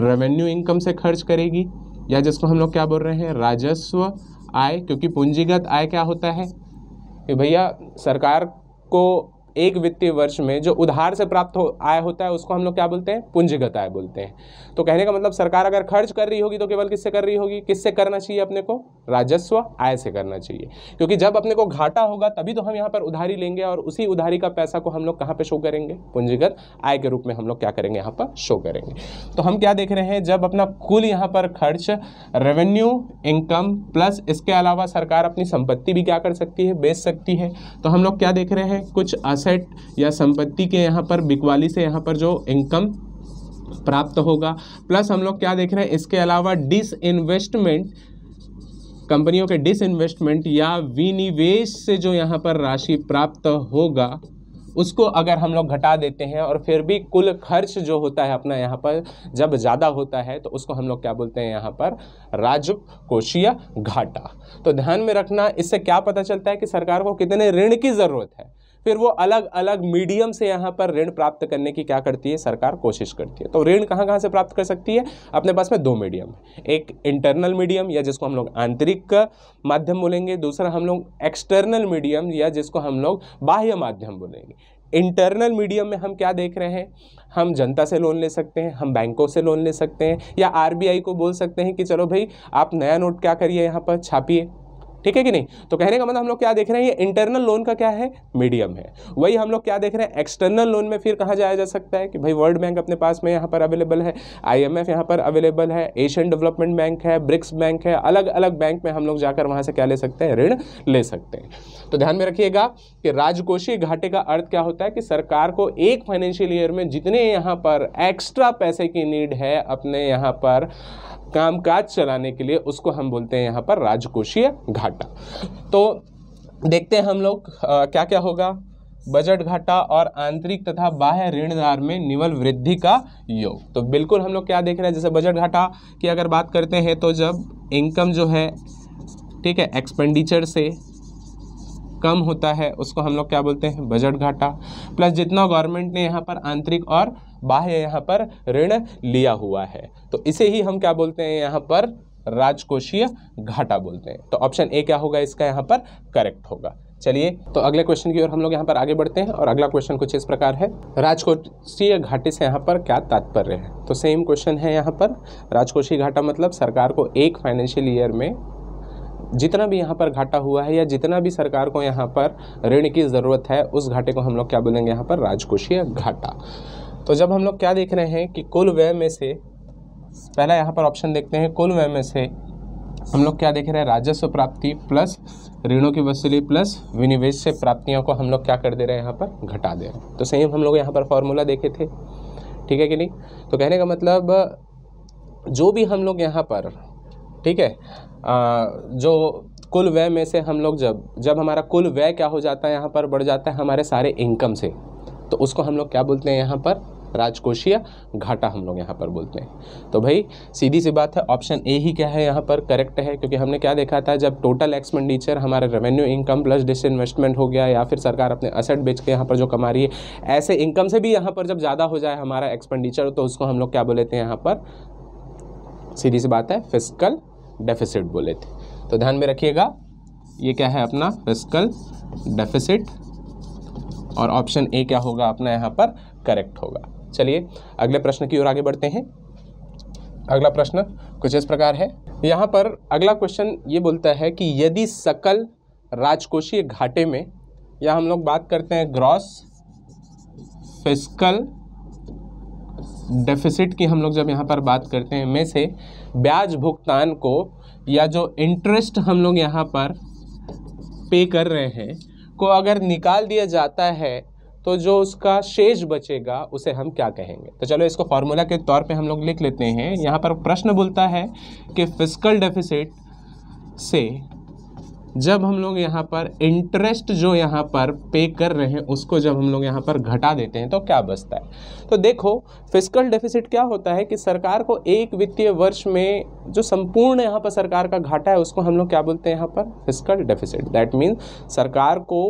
रेवेन्यू इनकम से खर्च करेगी या जिसको हम लोग क्या बोल रहे हैं राजस्व आय क्योंकि पूंजीगत आय क्या होता है कि भैया सरकार को एक वित्तीय वर्ष में जो उधार से प्राप्त हो आय होता है उसको हम लोग क्या बोलते हैं पूंजीगत आय बोलते हैं तो कहने का मतलब सरकार अगर खर्च कर रही होगी तो केवल किससे कर रही होगी किससे करना चाहिए अपने को राजस्व आय से करना चाहिए क्योंकि जब अपने को घाटा होगा तभी तो हम यहाँ पर उधारी लेंगे और उसी उधारी का पैसा को हम लोग कहाँ पर शो करेंगे पूंजीगत आय के रूप में हम लोग क्या करेंगे यहाँ पर शो करेंगे तो हम क्या देख रहे हैं जब अपना कुल यहाँ पर खर्च रेवेन्यू इनकम प्लस इसके अलावा सरकार अपनी संपत्ति भी क्या कर सकती है बेच सकती है तो हम लोग क्या देख रहे हैं कुछ असर एसेट या संपत्ति के यहाँ पर बिकवाली से यहाँ पर जो इनकम प्राप्त होगा प्लस हम लोग क्या देख रहे हैं इसके अलावा डिस इन्वेस्टमेंट कंपनियों के डिस इन्वेस्टमेंट या विनिवेश से जो यहाँ पर राशि प्राप्त होगा उसको अगर हम लोग घटा देते हैं और फिर भी कुल खर्च जो होता है अपना यहाँ पर जब ज़्यादा होता है तो उसको हम लोग क्या बोलते हैं यहाँ पर राजकोषीय घाटा तो ध्यान में रखना इससे क्या पता चलता है कि सरकार को कितने ऋण की ज़रूरत है फिर वो अलग अलग मीडियम से यहाँ पर ऋण प्राप्त करने की क्या करती है सरकार कोशिश करती है तो ऋण कहाँ कहाँ से प्राप्त कर सकती है अपने पास में दो मीडियम है एक इंटरनल मीडियम या जिसको हम लोग आंतरिक माध्यम बोलेंगे दूसरा हम लोग एक्सटर्नल मीडियम या जिसको हम लोग बाह्य माध्यम बोलेंगे इंटरनल मीडियम में हम क्या देख रहे हैं हम जनता से लोन ले सकते हैं हम बैंकों से लोन ले सकते हैं या आरबीआई को बोल सकते हैं कि चलो भाई आप नया नोट क्या करिए यहाँ पर छापिए ठीक है कि नहीं तो कहने का मतलब हम लोग क्या देख रहे हैं ये इंटरनल लोन का क्या है मीडियम है वही हम लोग क्या देख रहे हैं एक्सटर्नल लोन में फिर कहा जाया जा सकता है कि भाई वर्ल्ड बैंक अपने पास में यहाँ पर अवेलेबल है आई एम एफ यहाँ पर अवेलेबल है एशियन डेवलपमेंट बैंक है ब्रिक्स बैंक है अलग अलग बैंक में हम लोग जाकर वहाँ से क्या ले सकते हैं ऋण ले सकते हैं तो ध्यान में रखिएगा कि राजकोषीय घाटे का अर्थ क्या होता है कि सरकार को एक फाइनेंशियल ईयर में जितने यहाँ पर एक्स्ट्रा पैसे की नीड है अपने यहाँ पर कामकाज चलाने के लिए उसको हम बोलते हैं यहाँ पर राजकोषीय घाटा तो देखते हैं हम लोग आ, क्या क्या होगा बजट घाटा और आंतरिक तथा बाह्य ऋणधार में निवल वृद्धि का योग तो बिल्कुल हम लोग क्या देख रहे हैं जैसे बजट घाटा की अगर बात करते हैं तो जब इनकम जो है ठीक है एक्सपेंडिचर से कम होता है उसको हम लोग क्या बोलते हैं बजट घाटा प्लस जितना गवर्नमेंट ने यहाँ पर आंतरिक और बाह्य यहाँ पर ऋण लिया हुआ है तो इसे ही हम क्या बोलते हैं यहाँ पर राजकोषीय घाटा बोलते हैं तो ऑप्शन ए क्या होगा इसका यहाँ पर करेक्ट होगा चलिए तो अगले क्वेश्चन की ओर हम लोग यहाँ पर आगे बढ़ते हैं और अगला क्वेश्चन कुछ इस प्रकार है राजकोषीय घाटे से यहाँ पर क्या तात्पर्य है तो सेम क्वेश्चन है यहाँ पर राजकोषीय घाटा मतलब सरकार को एक फाइनेंशियल ईयर में जितना भी यहाँ पर घाटा हुआ है या जितना भी सरकार को यहाँ पर ऋण की ज़रूरत है उस घाटे को हम लोग क्या बोलेंगे यहाँ पर राजकोषीय घाटा तो जब हम लोग क्या देख रहे हैं कि कुल व्यय में से पहला यहाँ पर ऑप्शन देखते हैं कुल व्यय में से हम लोग क्या देख रहे हैं राजस्व प्राप्ति प्लस ऋणों की वसूली प्लस विनिवेश से प्राप्तियों को हम लोग क्या कर दे रहे हैं यहाँ पर घटा दे रहे हैं तो सेम हम लोग यहाँ पर फॉर्मूला देखे थे ठीक है कि नहीं तो कहने का मतलब जो भी हम लोग यहाँ पर ठीक है जो कुल व्यय में से हम लोग जब जब हमारा कुल व्यय क्या हो जाता है यहाँ पर बढ़ जाता है हमारे सारे इनकम से तो उसको हम लोग क्या बोलते हैं यहाँ पर राजकोषीय घाटा हम लोग यहाँ पर बोलते हैं तो भाई सीधी सी बात है ऑप्शन ए ही क्या है यहाँ पर करेक्ट है क्योंकि हमने क्या देखा था जब टोटल एक्सपेंडिचर हमारे revenue income plus disinvestment हो गया या फिर सरकार अपने असेट बेच के यहाँ पर जो कमा रही है ऐसे इनकम से भी यहाँ पर जब ज़्यादा हो जाए हमारा एक्सपेंडिचर तो उसको हम लोग क्या बोलेते हैं यहाँ पर सीधी सी बात है फिजिकल डेफिसिट बोले थे तो ध्यान में रखिएगा ये क्या है अपना फिजिकल डेफिसिट और ऑप्शन ए क्या होगा अपना यहाँ पर करेक्ट होगा चलिए अगले प्रश्न की ओर आगे बढ़ते हैं अगला प्रश्न कुछ इस प्रकार है यहाँ पर अगला क्वेश्चन ये बोलता है कि यदि सकल राजकोषीय घाटे में या हम लोग बात करते हैं ग्रॉस फिजिकल डेफिसिट की हम लोग जब यहाँ पर बात करते हैं में से ब्याज भुगतान को या जो इंटरेस्ट हम लोग यहाँ पर पे कर रहे हैं को अगर निकाल दिया जाता है तो जो उसका शेष बचेगा उसे हम क्या कहेंगे तो चलो इसको फार्मूला के तौर पे हम लोग लिख लेते हैं यहाँ पर प्रश्न बोलता है कि फिजिकल डेफिसिट से जब हम लोग यहाँ पर इंटरेस्ट जो यहाँ पर पे कर रहे हैं उसको जब हम लोग यहाँ पर घटा देते हैं तो क्या बचता है तो देखो फिजिकल डेफिसिट क्या होता है कि सरकार को एक वित्तीय वर्ष में जो संपूर्ण यहाँ पर सरकार का घाटा है उसको हम लोग क्या बोलते हैं यहाँ पर फिजिकल डेफिसिट दैट मीन्स सरकार को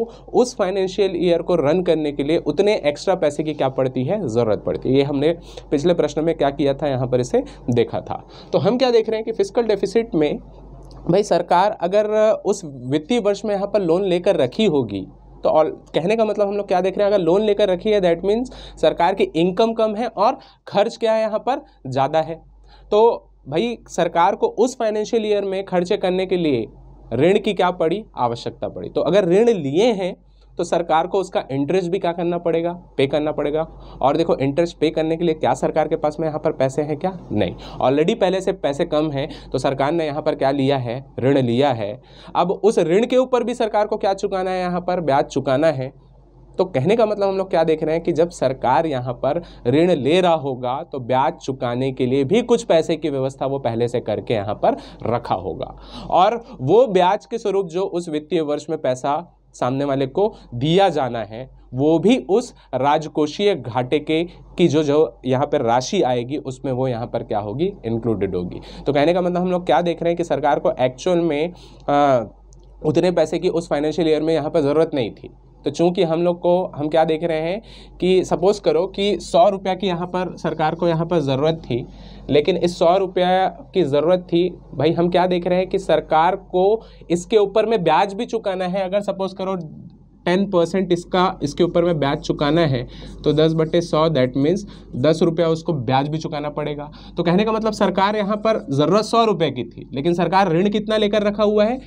उस फाइनेंशियल ईयर को रन करने के लिए उतने एक्स्ट्रा पैसे की क्या पड़ती है ज़रूरत पड़ती है ये हमने पिछले प्रश्न में क्या किया था यहाँ पर इसे देखा था तो हम क्या देख रहे हैं कि फिजिकल डेफिसिट में भाई सरकार अगर उस वित्तीय वर्ष में यहाँ पर लोन लेकर रखी होगी तो और कहने का मतलब हम लोग क्या देख रहे हैं अगर लोन लेकर रखी है दैट मीन्स सरकार की इनकम कम है और खर्च क्या है यहाँ पर ज़्यादा है तो भाई सरकार को उस फाइनेंशियल ईयर में खर्चे करने के लिए ऋण की क्या पड़ी आवश्यकता पड़ी तो अगर ऋण लिए हैं तो सरकार को उसका इंटरेस्ट भी क्या करना पड़ेगा पे करना पड़ेगा और देखो इंटरेस्ट पे करने के लिए क्या सरकार के पास में यहाँ पर पैसे हैं क्या नहीं ऑलरेडी पहले से पैसे कम हैं तो सरकार ने यहाँ पर क्या लिया है ऋण लिया है अब उस ऋण के ऊपर भी सरकार को क्या चुकाना है यहाँ पर ब्याज चुकाना है तो कहने का मतलब हम लोग क्या देख रहे हैं कि जब सरकार यहाँ पर ऋण ले रहा होगा तो ब्याज चुकाने के लिए भी कुछ पैसे की व्यवस्था वो पहले से करके यहाँ पर रखा होगा और वो ब्याज के स्वरूप जो उस वित्तीय वर्ष में पैसा सामने वाले को दिया जाना है वो भी उस राजकोषीय घाटे के की जो जो यहाँ पर राशि आएगी उसमें वो यहाँ पर क्या होगी इंक्लूडेड होगी तो कहने का मतलब हम लोग क्या देख रहे हैं कि सरकार को एक्चुअल में आ, उतने पैसे की उस फाइनेंशियल ईयर में यहाँ पर ज़रूरत नहीं थी तो चूंकि हम लोग को हम क्या देख रहे हैं कि सपोज़ करो कि सौ रुपये की यहाँ पर सरकार को यहाँ पर ज़रूरत थी लेकिन इस सौ रुपये की ज़रूरत थी भाई हम क्या देख रहे हैं कि सरकार को इसके ऊपर में ब्याज भी चुकाना है अगर सपोज़ करो टेन परसेंट इसका इसके ऊपर में ब्याज चुकाना है तो दस बटे सौ दैट मीन्स दस रुपया उसको ब्याज भी चुकाना पड़ेगा तो कहने का मतलब सरकार यहाँ पर ज़रूरत सौ रुपये की थी लेकिन सरकार ऋण कितना लेकर रखा हुआ है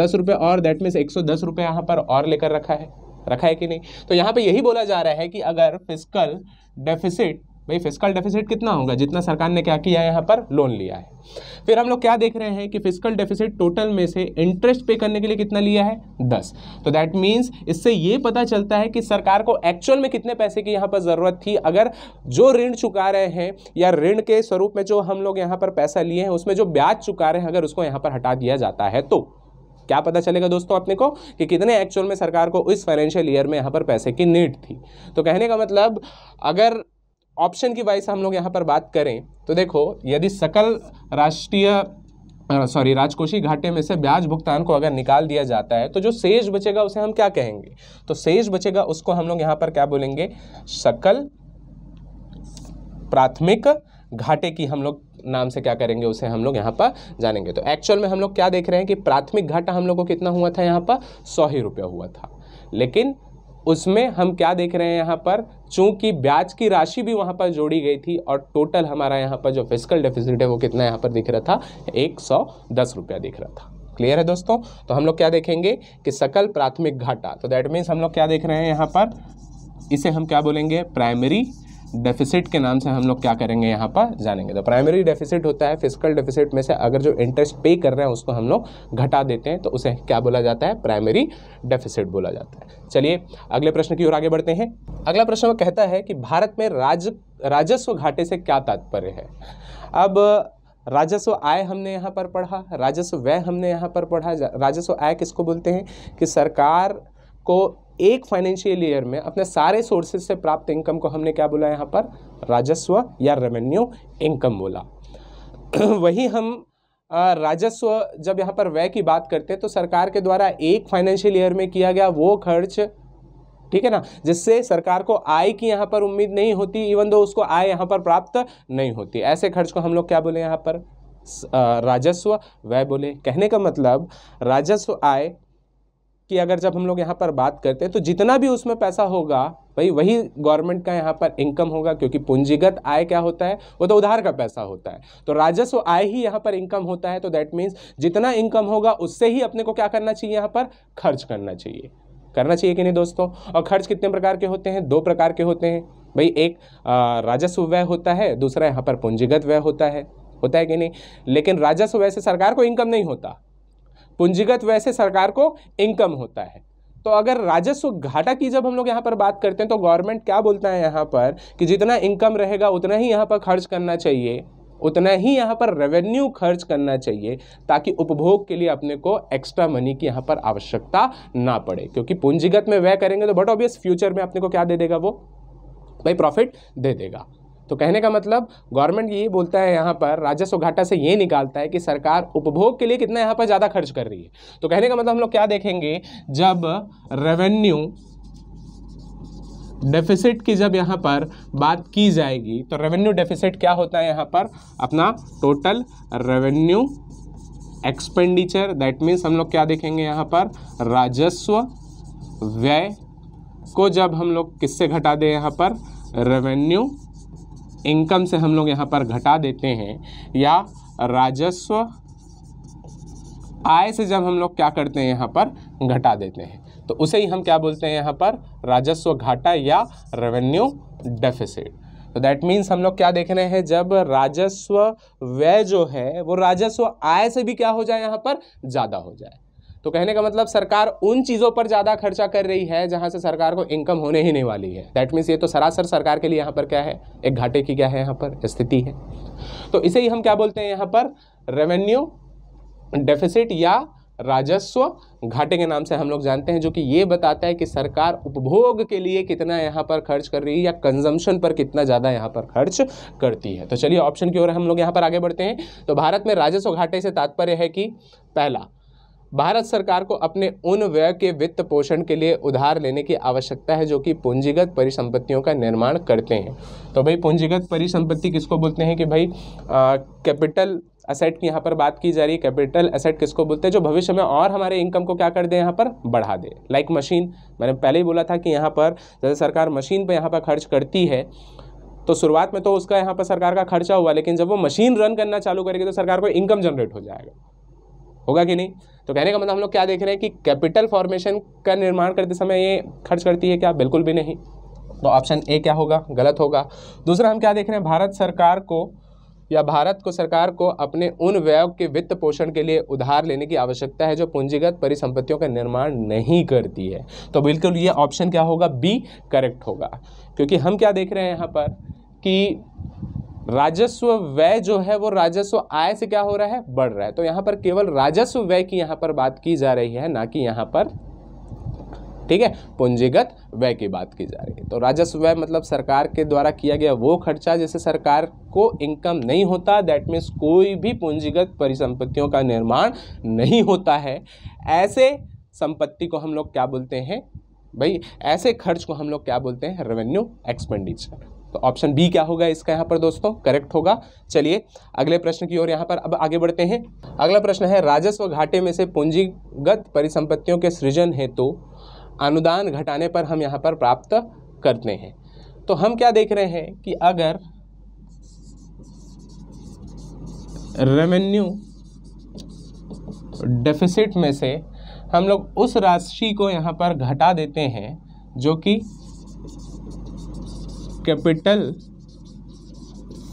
दस रुपये और दैट मीन्स एक सौ दस रुपये यहाँ पर और लेकर रखा है रखा है कि नहीं तो यहाँ पे यही बोला जा रहा है कि अगर फिजिकल डेफिसिट भाई फिजिकल डेफिसिट कितना होगा जितना सरकार ने क्या किया है यहाँ पर लोन लिया है फिर हम लोग क्या देख रहे हैं कि फिजिकल डेफिसिट टोटल में से इंटरेस्ट पे करने के लिए कितना लिया है दस तो दैट मीन्स इससे ये पता चलता है कि सरकार को एक्चुअल में कितने पैसे की यहाँ पर ज़रूरत थी अगर जो ऋण चुका रहे हैं या ऋण के स्वरूप में जो हम लोग यहाँ पर पैसा लिए हैं उसमें जो ब्याज चुका रहे हैं अगर उसको यहाँ पर हटा दिया जाता है तो क्या पता चलेगा दोस्तों अपने को कि कितने एक्चुअल में सरकार को इस फाइनेंशियल ईयर में यहाँ पर पैसे की नीड थी तो कहने का मतलब अगर ऑप्शन की वाइज हम लोग यहाँ पर बात करें तो देखो यदि सकल राष्ट्रीय सॉरी राजकोषीय घाटे में से ब्याज भुगतान को अगर निकाल दिया जाता है तो जो शेष बचेगा उसे हम क्या कहेंगे तो शेष बचेगा उसको हम लोग यहाँ पर क्या बोलेंगे सकल प्राथमिक घाटे की हम लोग नाम से क्या करेंगे उसे हम लोग यहाँ पर जानेंगे तो एक्चुअल में हम लोग क्या देख रहे हैं कि प्राथमिक घाटा हम लोग को कितना हुआ था यहाँ पर सौ ही रुपया हुआ था लेकिन उसमें हम क्या देख रहे हैं यहाँ पर चूंकि ब्याज की राशि भी वहाँ पर जोड़ी गई थी और टोटल हमारा यहाँ पर जो फिजिकल डेफिसिट है वो कितना यहाँ पर दिख रहा था एक सौ दस रुपया दिख रहा था क्लियर है दोस्तों तो हम लोग क्या देखेंगे कि सकल प्राथमिक घाटा तो दैट मीन्स हम लोग क्या देख रहे हैं यहाँ पर इसे हम क्या बोलेंगे प्राइमरी डेफिसिट के नाम से हम लोग क्या करेंगे यहाँ पर जानेंगे तो प्राइमरी डेफिसिट होता है फिजिकल डेफिसिट में से अगर जो इंटरेस्ट पे कर रहे हैं उसको हम लोग घटा देते हैं तो उसे क्या बोला जाता है प्राइमरी डेफिसिट बोला जाता है चलिए अगले प्रश्न की ओर आगे बढ़ते हैं अगला प्रश्न कहता है कि भारत में राज राजस्व घाटे से क्या तात्पर्य है अब राजस्व आय हमने यहाँ पर पढ़ा राजस्व व्यय हमने यहाँ पर पढ़ा राजस्व आय किसको बोलते हैं कि सरकार को एक फाइनेंशियल ईयर में अपने सारे सोर्सेज से प्राप्त इनकम को हमने क्या बोला यहाँ पर राजस्व या रेवेन्यू इनकम बोला वही हम राजस्व जब यहाँ पर व्यय की बात करते हैं तो सरकार के द्वारा एक फाइनेंशियल ईयर में किया गया वो खर्च ठीक है ना जिससे सरकार को आय की यहाँ पर उम्मीद नहीं होती इवन दो उसको आय यहाँ पर प्राप्त नहीं होती ऐसे खर्च को हम लोग क्या बोले यहाँ पर राजस्व व्यय बोले कहने का मतलब राजस्व आय कि अगर जब हम लोग यहाँ पर बात करते हैं तो जितना भी उसमें पैसा होगा भाई वही गवर्नमेंट का यहाँ पर इनकम होगा क्योंकि पूंजीगत आय क्या होता है वो तो उधार का पैसा होता है तो राजस्व आय ही यहाँ पर इनकम होता है तो दैट मीन्स जितना इनकम होगा उससे ही अपने को क्या करना चाहिए यहाँ पर खर्च करना चाहिए करना चाहिए कि नहीं दोस्तों और खर्च कितने प्रकार के होते हैं दो प्रकार के होते हैं भाई एक राजस्व व्यय होता है दूसरा यहाँ पर पूंजीगत व्यय होता है होता है कि नहीं लेकिन राजस्व व्यय से सरकार को इनकम नहीं होता पूंजीगत व्यय से सरकार को इनकम होता है तो अगर राजस्व घाटा की जब हम लोग यहाँ पर बात करते हैं तो गवर्नमेंट क्या बोलता है यहाँ पर कि जितना इनकम रहेगा उतना ही यहाँ पर खर्च करना चाहिए उतना ही यहाँ पर रेवेन्यू खर्च करना चाहिए ताकि उपभोग के लिए अपने को एक्स्ट्रा मनी की यहाँ पर आवश्यकता ना पड़े क्योंकि पूंजीगत में व्यय करेंगे तो बट ऑब्वियस फ्यूचर में अपने को क्या दे देगा वो भाई प्रॉफिट दे देगा तो कहने का मतलब गवर्नमेंट ये बोलता है यहाँ पर राजस्व घाटा से ये निकालता है कि सरकार उपभोग के लिए कितना यहाँ पर ज़्यादा खर्च कर रही है तो कहने का मतलब हम लोग क्या देखेंगे जब रेवेन्यू डेफिसिट की जब यहाँ पर बात की जाएगी तो रेवेन्यू डेफिसिट क्या होता है यहाँ पर अपना total revenue expenditure that means हम लोग क्या देखेंगे यहाँ पर राजस्व व्यय को जब हम लोग किससे घटा दें यहाँ पर रेवेन्यू इनकम से हम लोग यहाँ पर घटा देते हैं या राजस्व आय से जब हम लोग क्या करते हैं यहाँ पर घटा देते हैं तो उसे ही हम क्या बोलते हैं यहाँ पर राजस्व घाटा या रेवेन्यू डेफिसिट तो दैट मीन्स हम लोग क्या देख रहे हैं जब राजस्व व्यय जो है वो राजस्व आय से भी क्या हो जाए यहाँ पर ज़्यादा हो जाए तो कहने का मतलब सरकार उन चीज़ों पर ज़्यादा खर्चा कर रही है जहां से सरकार को इनकम होने ही नहीं वाली है दैट मीन्स ये तो सरासर सरकार के लिए यहाँ पर क्या है एक घाटे की क्या है यहाँ पर स्थिति है तो इसे ही हम क्या बोलते हैं यहाँ पर रेवेन्यू डेफिसिट या राजस्व घाटे के नाम से हम लोग जानते हैं जो कि ये बताता है कि सरकार उपभोग के लिए कितना यहाँ पर खर्च कर रही है या कंजम्पशन पर कितना ज़्यादा यहाँ पर खर्च करती है तो चलिए ऑप्शन की ओर हम लोग यहाँ पर आगे बढ़ते हैं तो भारत में राजस्व घाटे से तात्पर्य है कि पहला भारत सरकार को अपने उन व्यय के वित्त पोषण के लिए उधार लेने की आवश्यकता है जो कि पूंजीगत परिसंपत्तियों का निर्माण करते हैं तो भाई पूंजीगत परिसंपत्ति किसको बोलते हैं कि भाई कैपिटल असेट की यहाँ पर बात की जा रही है कैपिटल असेट किसको बोलते हैं जो भविष्य में और हमारे इनकम को क्या कर दे यहाँ पर बढ़ा दे लाइक मशीन मैंने पहले ही बोला था कि यहाँ पर जैसे सरकार मशीन पर यहाँ पर खर्च करती है तो शुरुआत में तो उसका यहाँ पर सरकार का खर्चा हुआ लेकिन जब वो मशीन रन करना चालू करेगी तो सरकार को इनकम जनरेट हो जाएगा होगा कि नहीं तो कहने का मतलब हम लोग क्या देख रहे हैं कि कैपिटल फॉर्मेशन का निर्माण करते समय ये खर्च करती है क्या बिल्कुल भी नहीं तो ऑप्शन ए क्या होगा गलत होगा दूसरा हम क्या देख रहे हैं भारत सरकार को या भारत को सरकार को अपने उन व्यय के वित्त पोषण के लिए उधार लेने की आवश्यकता है जो पूंजीगत परिसंपत्तियों का निर्माण नहीं करती है तो बिल्कुल ये ऑप्शन क्या होगा बी करेक्ट होगा क्योंकि हम क्या देख रहे हैं यहाँ पर कि राजस्व व्यय जो है वो राजस्व आय से क्या हो रहा है बढ़ रहा है तो यहाँ पर केवल राजस्व व्यय की यहाँ पर बात की जा रही है ना कि यहाँ पर ठीक है पूंजीगत व्यय की बात की जा रही है तो राजस्व व्यय मतलब सरकार के द्वारा किया गया वो खर्चा जैसे सरकार को इनकम नहीं होता दैट मीन्स कोई भी पूंजीगत परिसंपत्तियों का निर्माण नहीं होता है ऐसे संपत्ति को हम लोग क्या बोलते हैं भाई ऐसे खर्च को हम लोग क्या बोलते हैं रेवेन्यू एक्सपेंडिचर तो ऑप्शन बी क्या होगा इसका यहाँ पर दोस्तों करेक्ट होगा चलिए अगले प्रश्न की ओर यहाँ पर अब आगे बढ़ते हैं अगला प्रश्न है राजस्व घाटे में से पूंजीगत परिसंपत्तियों के सृजन हेतु तो अनुदान घटाने पर हम यहाँ पर प्राप्त करते हैं तो हम क्या देख रहे हैं कि अगर रेवेन्यू डेफिसिट में से हम लोग उस राशि को यहाँ पर घटा देते हैं जो कि कैपिटल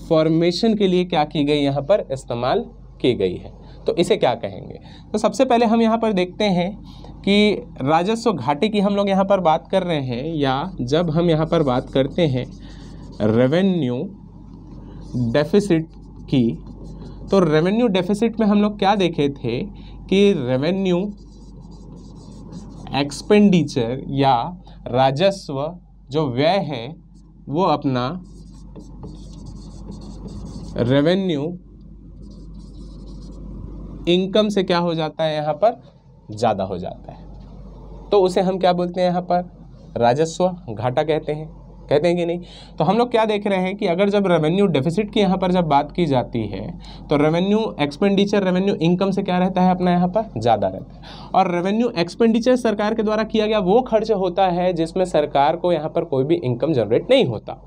फॉर्मेशन के लिए क्या की गई यहाँ पर इस्तेमाल की गई है तो इसे क्या कहेंगे तो सबसे पहले हम यहाँ पर देखते हैं कि राजस्व घाटे की हम लोग यहाँ पर बात कर रहे हैं या जब हम यहाँ पर बात करते हैं रेवेन्यू डेफिसिट की तो रेवेन्यू डेफिसिट में हम लोग क्या देखे थे कि रेवेन्यू एक्सपेंडिचर या राजस्व जो व्यय है वो अपना रेवेन्यू इनकम से क्या हो जाता है यहाँ पर ज़्यादा हो जाता है तो उसे हम क्या बोलते हैं यहाँ पर राजस्व घाटा कहते हैं कहते हैं कि नहीं तो हम लोग क्या देख रहे हैं कि अगर जब रेवेन्यू डेफिसिट की यहाँ पर जब बात की जाती है तो रेवेन्यू एक्सपेंडिचर रेवेन्यू इनकम से क्या रहता है अपना यहाँ पर ज़्यादा रहता है और रेवेन्यू एक्सपेंडिचर सरकार के द्वारा किया गया वो खर्च होता है जिसमें सरकार को यहाँ पर कोई भी इनकम जनरेट नहीं होता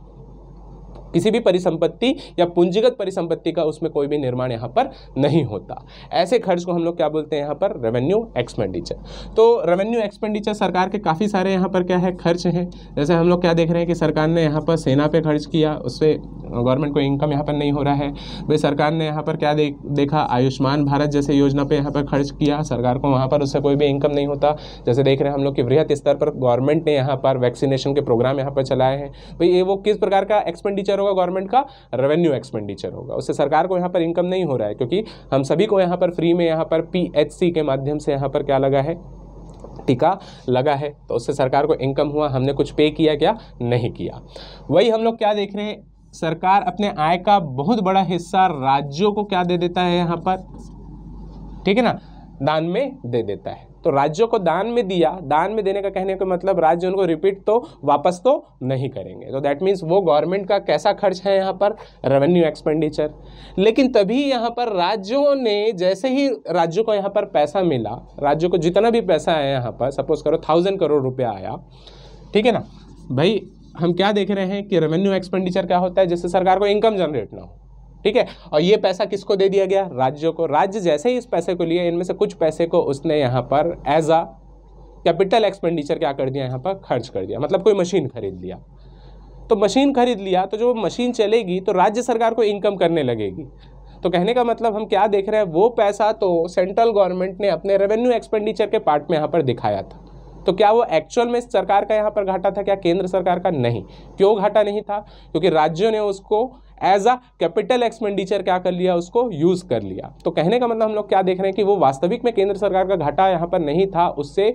किसी भी परिसंपत्ति या पूंजीगत परिसंपत्ति का उसमें कोई भी निर्माण यहाँ पर नहीं होता ऐसे खर्च को हम लोग क्या बोलते हैं यहाँ पर रेवेन्यू एक्सपेंडिचर तो रेवेन्यू एक्सपेंडिचर सरकार के काफ़ी सारे यहाँ पर क्या है खर्च हैं जैसे हम लोग क्या देख रहे हैं कि सरकार ने यहाँ पर सेना पर खर्च किया उससे गवर्नमेंट को इनकम यहाँ पर नहीं हो रहा है भाई सरकार ने यहाँ पर क्या देखा आयुष्मान भारत जैसे योजना पर यहाँ पर खर्च किया सरकार को वहाँ पर उससे कोई भी इनकम नहीं होता जैसे देख रहे हैं हम लोग कि वृहत स्तर पर गवर्नमेंट ने यहाँ पर वैक्सीनेशन के प्रोग्राम यहाँ पर चलाए हैं भाई तो ये वो किस प्रकार का एक्सपेंडिचर हो होगा गवर्नमेंट का रेवेन्यू एक्सपेंडिचर होगा उससे सरकार को यहाँ पर इनकम नहीं हो रहा है क्योंकि हम सभी को यहाँ पर फ्री में यहाँ पर पी के माध्यम से यहाँ पर क्या लगा है टीका लगा है तो उससे सरकार को इनकम हुआ हमने कुछ पे किया क्या नहीं किया वही हम लोग क्या देख रहे हैं सरकार अपने आय का बहुत बड़ा हिस्सा राज्यों को क्या दे देता है यहाँ पर ठीक है ना दान में दे देता है तो राज्यों को दान में दिया दान में देने का कहने का मतलब राज्य उनको रिपीट तो वापस तो नहीं करेंगे तो दैट मीन्स वो गवर्नमेंट का कैसा खर्च है यहाँ पर रेवेन्यू एक्सपेंडिचर लेकिन तभी यहाँ पर राज्यों ने जैसे ही राज्यों को यहाँ पर पैसा मिला राज्यों को जितना भी पैसा आया यहाँ पर सपोज करो थाउजेंड करोड़ रुपया आया ठीक है ना भाई हम क्या देख रहे हैं कि रेवेन्यू एक्सपेंडिचर क्या होता है जिससे सरकार को इनकम जनरेट ना हो ठीक है और ये पैसा किसको दे दिया गया राज्यों को राज्य जैसे ही इस पैसे को लिए इनमें से कुछ पैसे को उसने यहाँ पर एज अ कैपिटल एक्सपेंडिचर क्या कर दिया यहाँ पर खर्च कर दिया मतलब कोई मशीन खरीद लिया तो मशीन खरीद लिया तो जो मशीन चलेगी तो राज्य सरकार को इनकम करने लगेगी तो कहने का मतलब हम क्या देख रहे हैं वो पैसा तो सेंट्रल गवर्नमेंट ने अपने रेवेन्यू एक्सपेंडिचर के पार्ट में यहाँ पर दिखाया था तो क्या वो एक्चुअल में सरकार का यहाँ पर घाटा था क्या केंद्र सरकार का नहीं क्यों घाटा नहीं था क्योंकि राज्यों ने उसको एज अ कैपिटल एक्सपेंडिचर क्या कर लिया उसको यूज़ कर लिया तो कहने का मतलब हम लोग क्या देख रहे हैं कि वो वास्तविक में केंद्र सरकार का घाटा यहाँ पर नहीं था उससे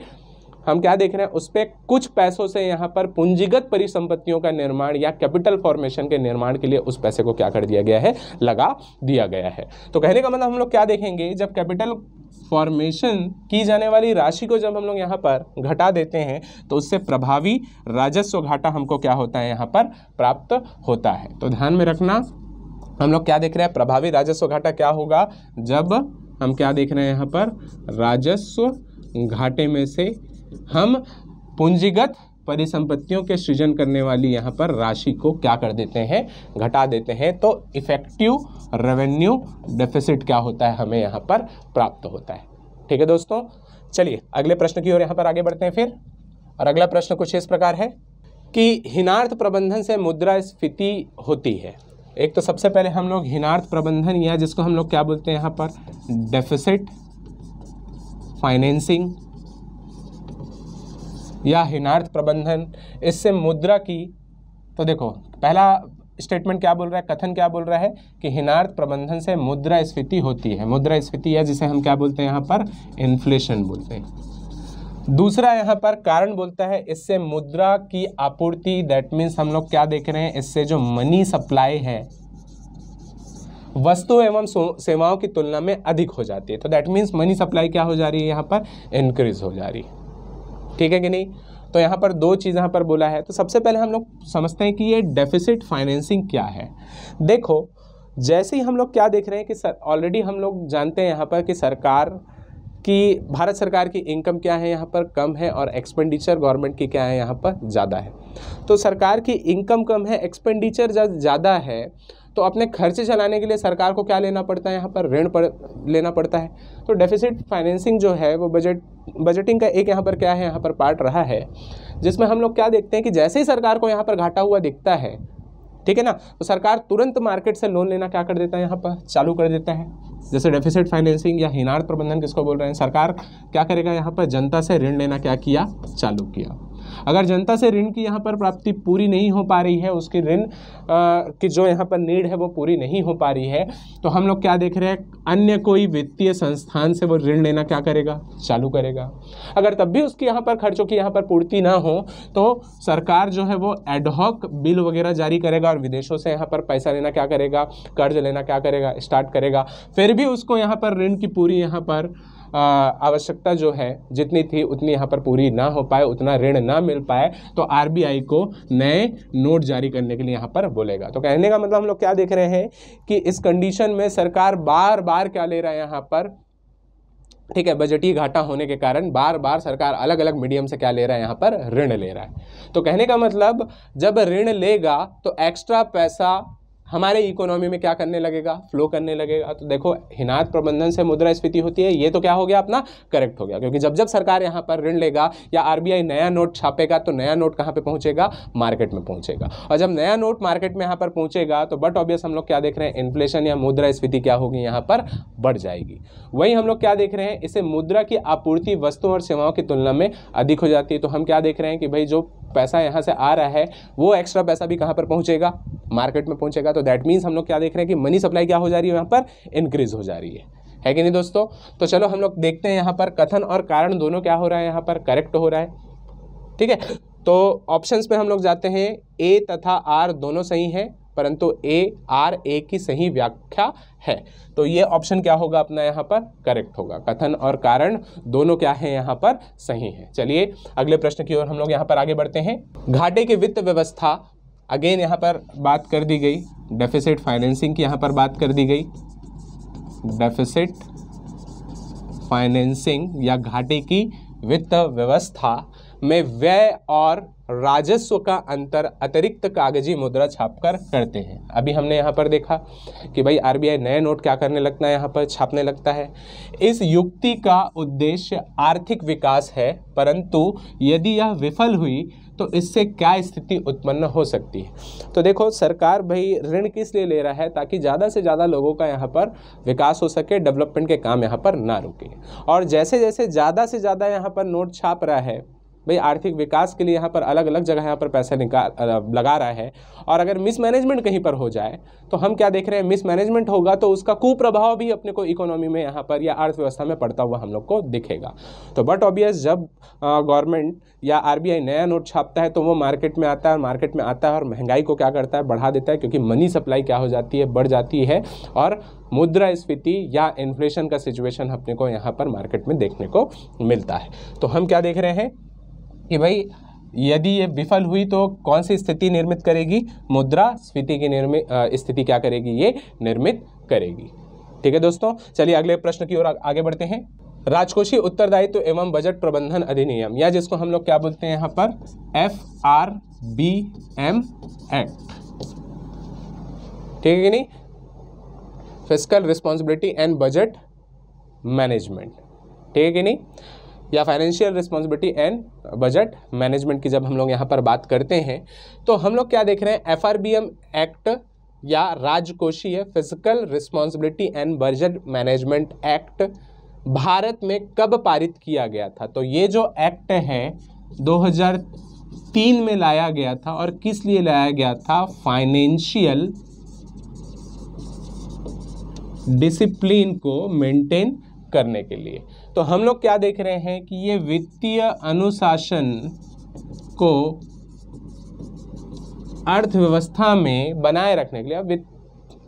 हम क्या देख रहे हैं उस पर कुछ पैसों से यहाँ पर पूंजीगत परिसंपत्तियों का निर्माण या कैपिटल फॉर्मेशन के निर्माण के लिए उस पैसे को क्या कर दिया गया है लगा दिया गया है तो कहने का मतलब हम लोग क्या देखेंगे जब कैपिटल फॉर्मेशन की जाने वाली राशि को जब हम लोग यहाँ पर घटा देते हैं तो उससे प्रभावी राजस्व घाटा हमको क्या होता है यहाँ पर प्राप्त होता है तो ध्यान में रखना हम लोग क्या देख रहे हैं प्रभावी राजस्व घाटा क्या होगा जब हम क्या देख रहे हैं यहाँ पर राजस्व घाटे में से हम पूंजीगत परिसंपत्तियों के सृजन करने वाली यहाँ पर राशि को क्या कर देते हैं घटा देते हैं तो इफेक्टिव रेवेन्यू डेफिसिट क्या होता है हमें यहाँ पर प्राप्त होता है ठीक है दोस्तों चलिए अगले प्रश्न की ओर यहाँ पर आगे बढ़ते हैं फिर और अगला प्रश्न कुछ इस प्रकार है कि हिनार्थ प्रबंधन से स्फीति होती है एक तो सबसे पहले हम लोग हिनार्थ प्रबंधन या जिसको हम लोग क्या बोलते हैं यहाँ पर डेफिसिट फाइनेंसिंग या हिनार्थ प्रबंधन इससे मुद्रा की तो देखो पहला स्टेटमेंट क्या बोल रहा है कथन क्या बोल रहा है कि हिनार्थ प्रबंधन से मुद्रा स्फीति होती है मुद्रा स्फीति है जिसे हम क्या बोलते हैं यहाँ पर इन्फ्लेशन बोलते हैं दूसरा यहाँ पर कारण बोलता है इससे मुद्रा की आपूर्ति दैट मीन्स हम लोग क्या देख रहे हैं इससे जो मनी सप्लाई है वस्तु एवं सेवाओं की तुलना में अधिक हो जाती है तो दैट मीन्स मनी सप्लाई क्या हो जा रही है यहाँ पर इंक्रीज हो जा रही है ठीक है कि नहीं तो यहाँ पर दो चीज़ यहाँ पर बोला है तो सबसे पहले हम लोग समझते हैं कि ये डेफिसिट फाइनेंसिंग क्या है देखो जैसे ही हम लोग क्या देख रहे हैं कि सर ऑलरेडी हम लोग जानते हैं यहाँ पर कि सरकार कि भारत सरकार की इनकम क्या है यहाँ पर कम है और एक्सपेंडिचर गवर्नमेंट की क्या है यहाँ पर ज़्यादा है तो सरकार की इनकम कम है एक्सपेंडिचर ज़्यादा है तो अपने खर्चे चलाने के लिए सरकार को क्या लेना पड़ता है यहाँ पर ऋण पड़ लेना पड़ता है तो डेफिसिट फाइनेंसिंग जो है वो बजट बजटिंग का एक यहाँ पर क्या है यहाँ पर पार्ट रहा है जिसमें हम लोग क्या देखते हैं कि जैसे ही सरकार को यहाँ पर घाटा हुआ दिखता है ठीक है ना तो सरकार तुरंत मार्केट से लोन लेना क्या कर देता है यहाँ पर चालू कर देता है जैसे डेफिसिट फाइनेंसिंग या हिनार प्रबंधन किसको बोल रहे हैं सरकार क्या करेगा यहाँ पर जनता से ऋण लेना क्या किया चालू किया अगर जनता से ऋण की यहाँ पर प्राप्ति पूरी नहीं हो पा रही है उसकी ऋण की जो यहाँ पर नीड है वो पूरी नहीं हो पा रही है तो हम लोग क्या देख रहे हैं अन्य कोई वित्तीय संस्थान से वो ऋण लेना क्या करेगा चालू करेगा अगर तब भी उसकी यहाँ पर खर्चों की यहाँ पर पूर्ति ना हो तो सरकार जो है वो एडहॉक बिल वगैरह जारी करेगा और विदेशों से यहाँ पर पैसा लेना क्या करेगा कर्ज लेना क्या करेगा स्टार्ट करेगा फिर भी उसको यहाँ पर ऋण की पूरी यहाँ पर आवश्यकता जो है जितनी थी उतनी यहाँ पर पूरी ना हो पाए उतना ऋण ना मिल पाए तो आर को नए नोट जारी करने के लिए यहाँ पर बोलेगा तो कहने का मतलब हम लोग क्या देख रहे हैं कि इस कंडीशन में सरकार बार बार क्या ले रहा है यहाँ पर ठीक है बजटीय घाटा होने के कारण बार बार सरकार अलग अलग मीडियम से क्या ले रहा है यहाँ पर ऋण ले रहा है तो कहने का मतलब जब ऋण लेगा तो एक्स्ट्रा पैसा हमारे इकोनॉमी में क्या करने लगेगा फ्लो करने लगेगा तो देखो हिनात प्रबंधन से मुद्रा स्फीति होती है ये तो क्या हो गया अपना करेक्ट हो गया क्योंकि जब जब सरकार यहाँ पर ऋण लेगा या आरबीआई नया नोट छापेगा तो नया नोट कहाँ पे पहुँचेगा मार्केट में पहुँचेगा और जब नया नोट मार्केट में यहाँ पर पहुँचेगा तो बट ऑब्वियस हम लोग क्या देख रहे हैं इन्फ्लेशन या मुद्रा स्फीति क्या होगी यहाँ पर बढ़ जाएगी वही हम लोग क्या देख रहे हैं इसे मुद्रा की आपूर्ति वस्तुओं और सेवाओं की तुलना में अधिक हो जाती है तो हम क्या देख रहे हैं कि भाई जो पैसा यहाँ से आ रहा है वो एक्स्ट्रा पैसा भी कहाँ पर पहुँचेगा मार्केट में पहुँचेगा तो दैट मीन्स हम लोग क्या देख रहे हैं कि मनी सप्लाई क्या हो जा रही है यहाँ पर इंक्रीज़ हो जा रही है है कि नहीं दोस्तों तो चलो हम लोग देखते हैं यहाँ पर कथन और कारण दोनों क्या हो रहा है यहाँ पर करेक्ट हो रहा है ठीक है तो ऑप्शंस में हम लोग जाते हैं ए तथा आर दोनों सही हैं परंतु ए आर ए की सही व्याख्या है तो ये ऑप्शन क्या होगा अपना यहाँ पर करेक्ट होगा कथन और कारण दोनों क्या है यहाँ पर सही है चलिए अगले प्रश्न की ओर हम लोग यहाँ पर आगे बढ़ते हैं घाटे की वित्त व्यवस्था अगेन यहाँ पर बात कर दी गई डेफिसिट फाइनेंसिंग की यहाँ पर बात कर दी गई डेफिसिट फाइनेंसिंग या घाटे की वित्त व्यवस्था में व्यय और राजस्व का अंतर अतिरिक्त कागजी मुद्रा छापकर करते हैं अभी हमने यहाँ पर देखा कि भाई आरबीआई नए नोट क्या करने लगता है यहाँ पर छापने लगता है इस युक्ति का उद्देश्य आर्थिक विकास है परंतु यदि यह विफल हुई तो इससे क्या स्थिति उत्पन्न हो सकती है तो देखो सरकार भाई ऋण किस लिए ले रहा है ताकि ज़्यादा से ज़्यादा लोगों का यहाँ पर विकास हो सके डेवलपमेंट के काम यहाँ पर ना रुके और जैसे जैसे ज़्यादा से ज़्यादा यहाँ पर नोट छाप रहा है भाई आर्थिक विकास के लिए यहाँ पर अलग अलग जगह यहाँ पर पैसा निकाल लगा रहा है और अगर मिसमैनेजमेंट कहीं पर हो जाए तो हम क्या देख रहे हैं मिसमैनेजमेंट होगा तो उसका कुप्रभाव भी अपने को इकोनॉमी में यहाँ पर या अर्थव्यवस्था में पड़ता हुआ हम लोग को दिखेगा तो बट ऑबियस जब गवर्नमेंट या आर नया नोट छापता है तो वो मार्केट में आता है मार्केट में आता है और महंगाई को क्या करता है बढ़ा देता है क्योंकि मनी सप्लाई क्या हो जाती है बढ़ जाती है और मुद्रा स्फीति या इन्फ्लेशन का सिचुएशन अपने को यहाँ पर मार्केट में देखने को मिलता है तो हम क्या देख रहे हैं कि भाई यदि ये विफल हुई तो कौन सी स्थिति निर्मित करेगी मुद्रा स्फीति की निर्मित स्थिति क्या करेगी ये निर्मित करेगी ठीक है दोस्तों चलिए अगले प्रश्न की ओर आगे बढ़ते हैं राजकोषीय उत्तरदायित्व तो एवं बजट प्रबंधन अधिनियम या जिसको हम लोग क्या बोलते हैं यहाँ पर F R B M act ठीक है कि नहीं physical responsibility and budget management ठीक है कि नहीं या financial responsibility and budget management की जब हम लोग यहाँ पर बात करते हैं तो हम लोग क्या देख रहे हैं एफ एक्ट या राजकोषीय physical responsibility and budget management act Bharat में कब पारित किया गया था तो ये जो एक्ट है 2003 में लाया गया था और किस लिए लाया गया था फाइनेंशियल डिसिप्लिन को मेंटेन करने के लिए तो हम लोग क्या देख रहे हैं कि ये वित्तीय अनुशासन को अर्थव्यवस्था में बनाए रखने के लिए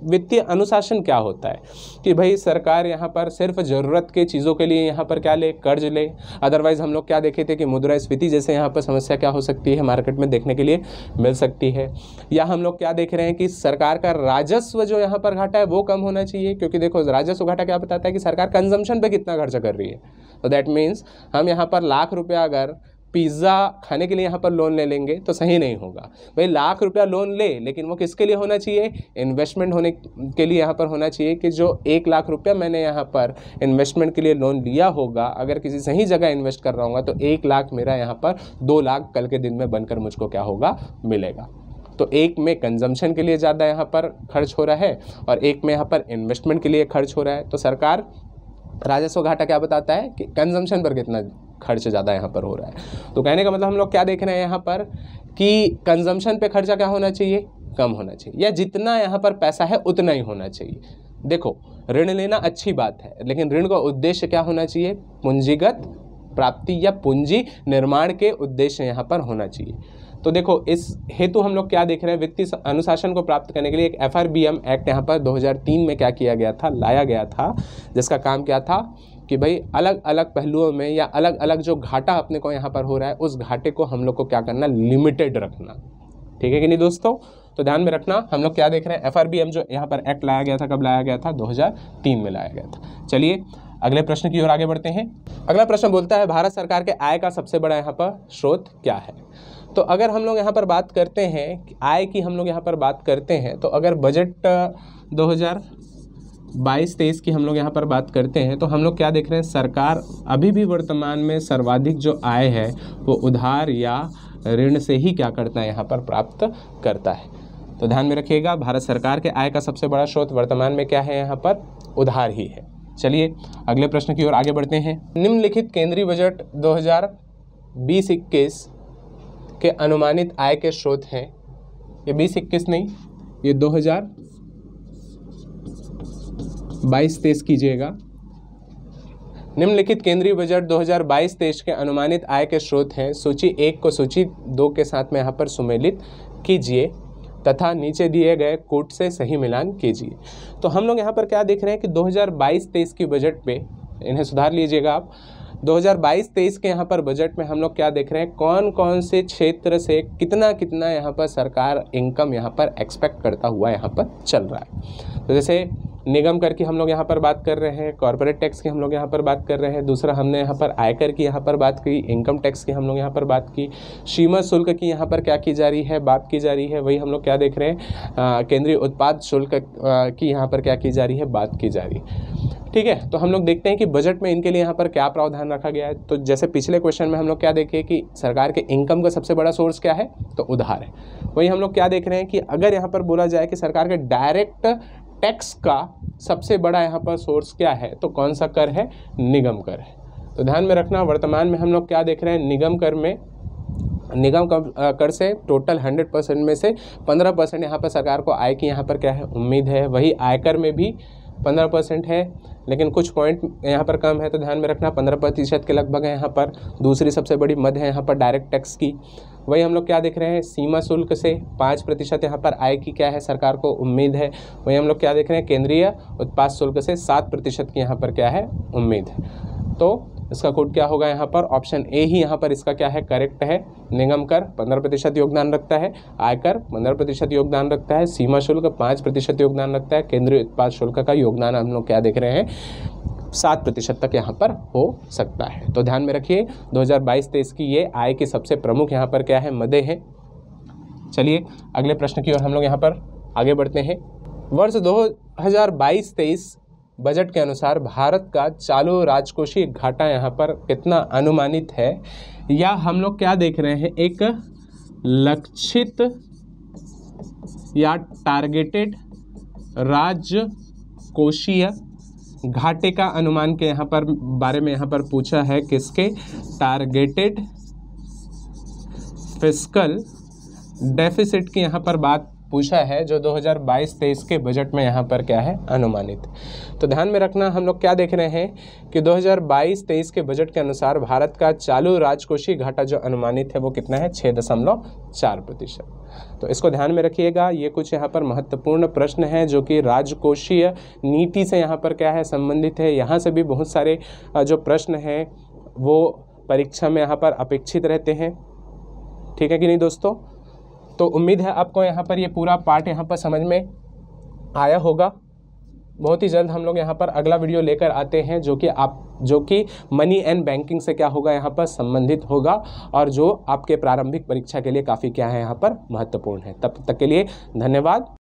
वित्तीय अनुशासन क्या होता है कि भाई सरकार यहाँ पर सिर्फ ज़रूरत के चीज़ों के लिए यहाँ पर क्या ले कर्ज ले अदरवाइज़ हम लोग क्या देखे थे कि मुद्रा स्फीति जैसे यहाँ पर समस्या क्या हो सकती है मार्केट में देखने के लिए मिल सकती है या हम लोग क्या देख रहे हैं कि सरकार का राजस्व जो यहाँ पर घाटा है वो कम होना चाहिए क्योंकि देखो राजस्व घाटा क्या बताता है कि सरकार कंजम्पशन पर कितना खर्चा कर रही है तो दैट मीन्स हम यहाँ पर लाख रुपया अगर पिज़्ज़ा खाने के लिए यहाँ पर लोन ले लेंगे तो सही नहीं होगा भाई लाख रुपया लोन ले लेकिन वो किसके लिए होना चाहिए इन्वेस्टमेंट होने के लिए यहाँ पर होना चाहिए कि जो एक लाख रुपया मैंने यहाँ पर इन्वेस्टमेंट के लिए लोन लिया होगा अगर किसी सही जगह इन्वेस्ट कर रहा हूँ तो एक लाख मेरा यहाँ पर दो लाख कल के दिन में बनकर मुझको क्या होगा मिलेगा तो एक में कंजम्पशन के लिए ज़्यादा यहाँ पर खर्च हो रहा है और एक में यहाँ पर इन्वेस्टमेंट के लिए खर्च हो रहा है तो सरकार राजस्व घाटा क्या बताता है कि कंजम्पशन पर कितना खर्च ज़्यादा यहाँ पर हो रहा है तो कहने का मतलब हम लोग क्या देख रहे हैं यहाँ पर कि कंजम्पशन पे खर्चा क्या होना चाहिए कम होना चाहिए या जितना यहाँ पर पैसा है उतना ही होना चाहिए देखो ऋण लेना अच्छी बात है लेकिन ऋण का उद्देश्य क्या होना चाहिए पूंजीगत प्राप्ति या पूंजी निर्माण के उद्देश्य यहाँ पर होना चाहिए तो देखो इस हेतु हम लोग क्या देख रहे हैं वित्तीय अनुशासन को प्राप्त करने के लिए एक एफ एक्ट यहाँ पर 2003 में क्या किया गया था लाया गया था जिसका काम क्या था कि भाई अलग अलग पहलुओं में या अलग अलग जो घाटा अपने को यहाँ पर हो रहा है उस घाटे को हम लोग को क्या करना लिमिटेड रखना ठीक है कि नहीं दोस्तों तो ध्यान में रखना हम लोग क्या देख रहे हैं एफ जो यहाँ पर एक्ट लाया गया था कब लाया गया था 2003 में लाया गया था चलिए अगले प्रश्न की ओर आगे बढ़ते हैं अगला प्रश्न बोलता है भारत सरकार के आय का सबसे बड़ा यहाँ पर स्रोत क्या है तो अगर हम लोग यहाँ पर बात करते हैं आय की हम लोग यहाँ पर बात करते हैं तो अगर बजट बाईस तेईस की हम लोग यहाँ पर बात करते हैं तो हम लोग क्या देख रहे हैं सरकार अभी भी वर्तमान में सर्वाधिक जो आय है वो उधार या ऋण से ही क्या करता है यहाँ पर प्राप्त करता है तो ध्यान में रखिएगा भारत सरकार के आय का सबसे बड़ा स्रोत वर्तमान में क्या है यहाँ पर उधार ही है चलिए अगले प्रश्न की ओर आगे बढ़ते हैं निम्नलिखित केंद्रीय बजट बीस इक्कीस के अनुमानित आय के स्रोत हैं ये बीस इक्कीस नहीं ये हज़ार बाईस तेईस कीजिएगा निम्नलिखित केंद्रीय बजट 2022-23 के अनुमानित आय के स्रोत हैं सूची एक को सूची दो के साथ में यहाँ पर सुमेलित कीजिए तथा नीचे दिए गए कोट से सही मिलान कीजिए तो हम लोग यहाँ पर क्या देख रहे हैं कि 2022-23 की बजट पे इन्हें सुधार लीजिएगा आप 2022-23 के यहाँ पर बजट में हम लोग क्या देख रहे हैं कौन कौन से क्षेत्र से कितना कितना यहाँ पर सरकार इनकम यहाँ पर एक्सपेक्ट करता हुआ यहाँ पर चल रहा है तो जैसे निगम कर की हम लोग यहाँ पर बात कर रहे हैं कॉरपोरेट टैक्स की हम लोग यहाँ पर बात कर रहे हैं दूसरा हमने यहाँ पर आयकर की यहाँ पर बात की इनकम टैक्स की हम लोग यहाँ पर बात की सीमा शुल्क की यहाँ पर क्या की जा रही है बात की जा रही है वही हम लोग क्या देख रहे हैं केंद्रीय उत्पाद शुल्क की यहाँ पर क्या की जा रही है बात की जा रही है ठीक है तो हम लोग देखते हैं कि बजट में इनके लिए यहाँ पर क्या प्रावधान रखा गया है तो जैसे पिछले क्वेश्चन में हम लोग क्या देखें कि सरकार के इनकम का सबसे बड़ा सोर्स क्या है तो उधार है वही हम लोग क्या देख रहे हैं कि अगर यहाँ पर बोला जाए कि सरकार के डायरेक्ट टैक्स का सबसे बड़ा यहाँ पर सोर्स क्या है तो कौन सा कर है निगम कर है तो ध्यान में रखना वर्तमान में हम लोग क्या देख रहे हैं निगम कर में निगम कर से टोटल 100 परसेंट में से 15 परसेंट यहाँ पर सरकार को आय की यहाँ पर क्या है उम्मीद है वही आयकर में भी पंद्रह परसेंट है लेकिन कुछ पॉइंट यहाँ पर कम है तो ध्यान में रखना पंद्रह प्रतिशत के लगभग है यहाँ पर दूसरी सबसे बड़ी मद है यहाँ पर डायरेक्ट टैक्स की वही हम लोग क्या देख रहे हैं सीमा शुल्क से पाँच प्रतिशत यहाँ पर आय की क्या है सरकार को उम्मीद है वही हम लोग क्या देख रहे हैं केंद्रीय उत्पाद शुल्क से सात प्रतिशत की यहाँ पर क्या है उम्मीद है तो इसका कोड क्या होगा यहाँ पर ऑप्शन ए ही यहाँ पर इसका क्या है करेक्ट है निगम कर पंद्रह प्रतिशत योगदान रखता है आयकर पंद्रह प्रतिशत योगदान रखता है सीमा शुल्क पाँच प्रतिशत योगदान रखता है केंद्रीय उत्पाद शुल्क का योगदान हम लोग क्या देख रहे हैं सात प्रतिशत तक यहाँ पर हो सकता है तो ध्यान में रखिए 2022 हज़ार की ये आय की सबसे प्रमुख यहाँ पर क्या है मदे हैं चलिए अगले प्रश्न की ओर हम लोग यहाँ पर आगे बढ़ते हैं वर्ष 2022-23 बजट के अनुसार भारत का चालू राजकोषीय घाटा यहाँ पर कितना अनुमानित है या हम लोग क्या देख रहे हैं एक लक्षित या टारगेटेड राजकोषीय घाटे का अनुमान के यहाँ पर बारे में यहाँ पर पूछा है किसके टारगेटेड फिस्कल डेफिसिट की यहाँ पर बात पूछा है जो 2022-23 के बजट में यहाँ पर क्या है अनुमानित तो ध्यान में रखना हम लोग क्या देख रहे हैं कि 2022-23 के बजट के अनुसार भारत का चालू राजकोषीय घाटा जो अनुमानित है वो कितना है छः दशमलव चार प्रतिशत तो इसको ध्यान में रखिएगा ये कुछ यहाँ पर महत्वपूर्ण प्रश्न है जो कि राजकोषीय नीति से यहाँ पर क्या है संबंधित है यहाँ से भी बहुत सारे जो प्रश्न हैं वो परीक्षा में यहाँ पर अपेक्षित रहते हैं ठीक है कि नहीं दोस्तों तो उम्मीद है आपको यहाँ पर ये पूरा पार्ट यहाँ पर समझ में आया होगा बहुत ही जल्द हम लोग यहाँ पर अगला वीडियो लेकर आते हैं जो कि आप जो कि मनी एंड बैंकिंग से क्या होगा यहाँ पर संबंधित होगा और जो आपके प्रारंभिक परीक्षा के लिए काफ़ी क्या है यहाँ पर महत्वपूर्ण है तब तक के लिए धन्यवाद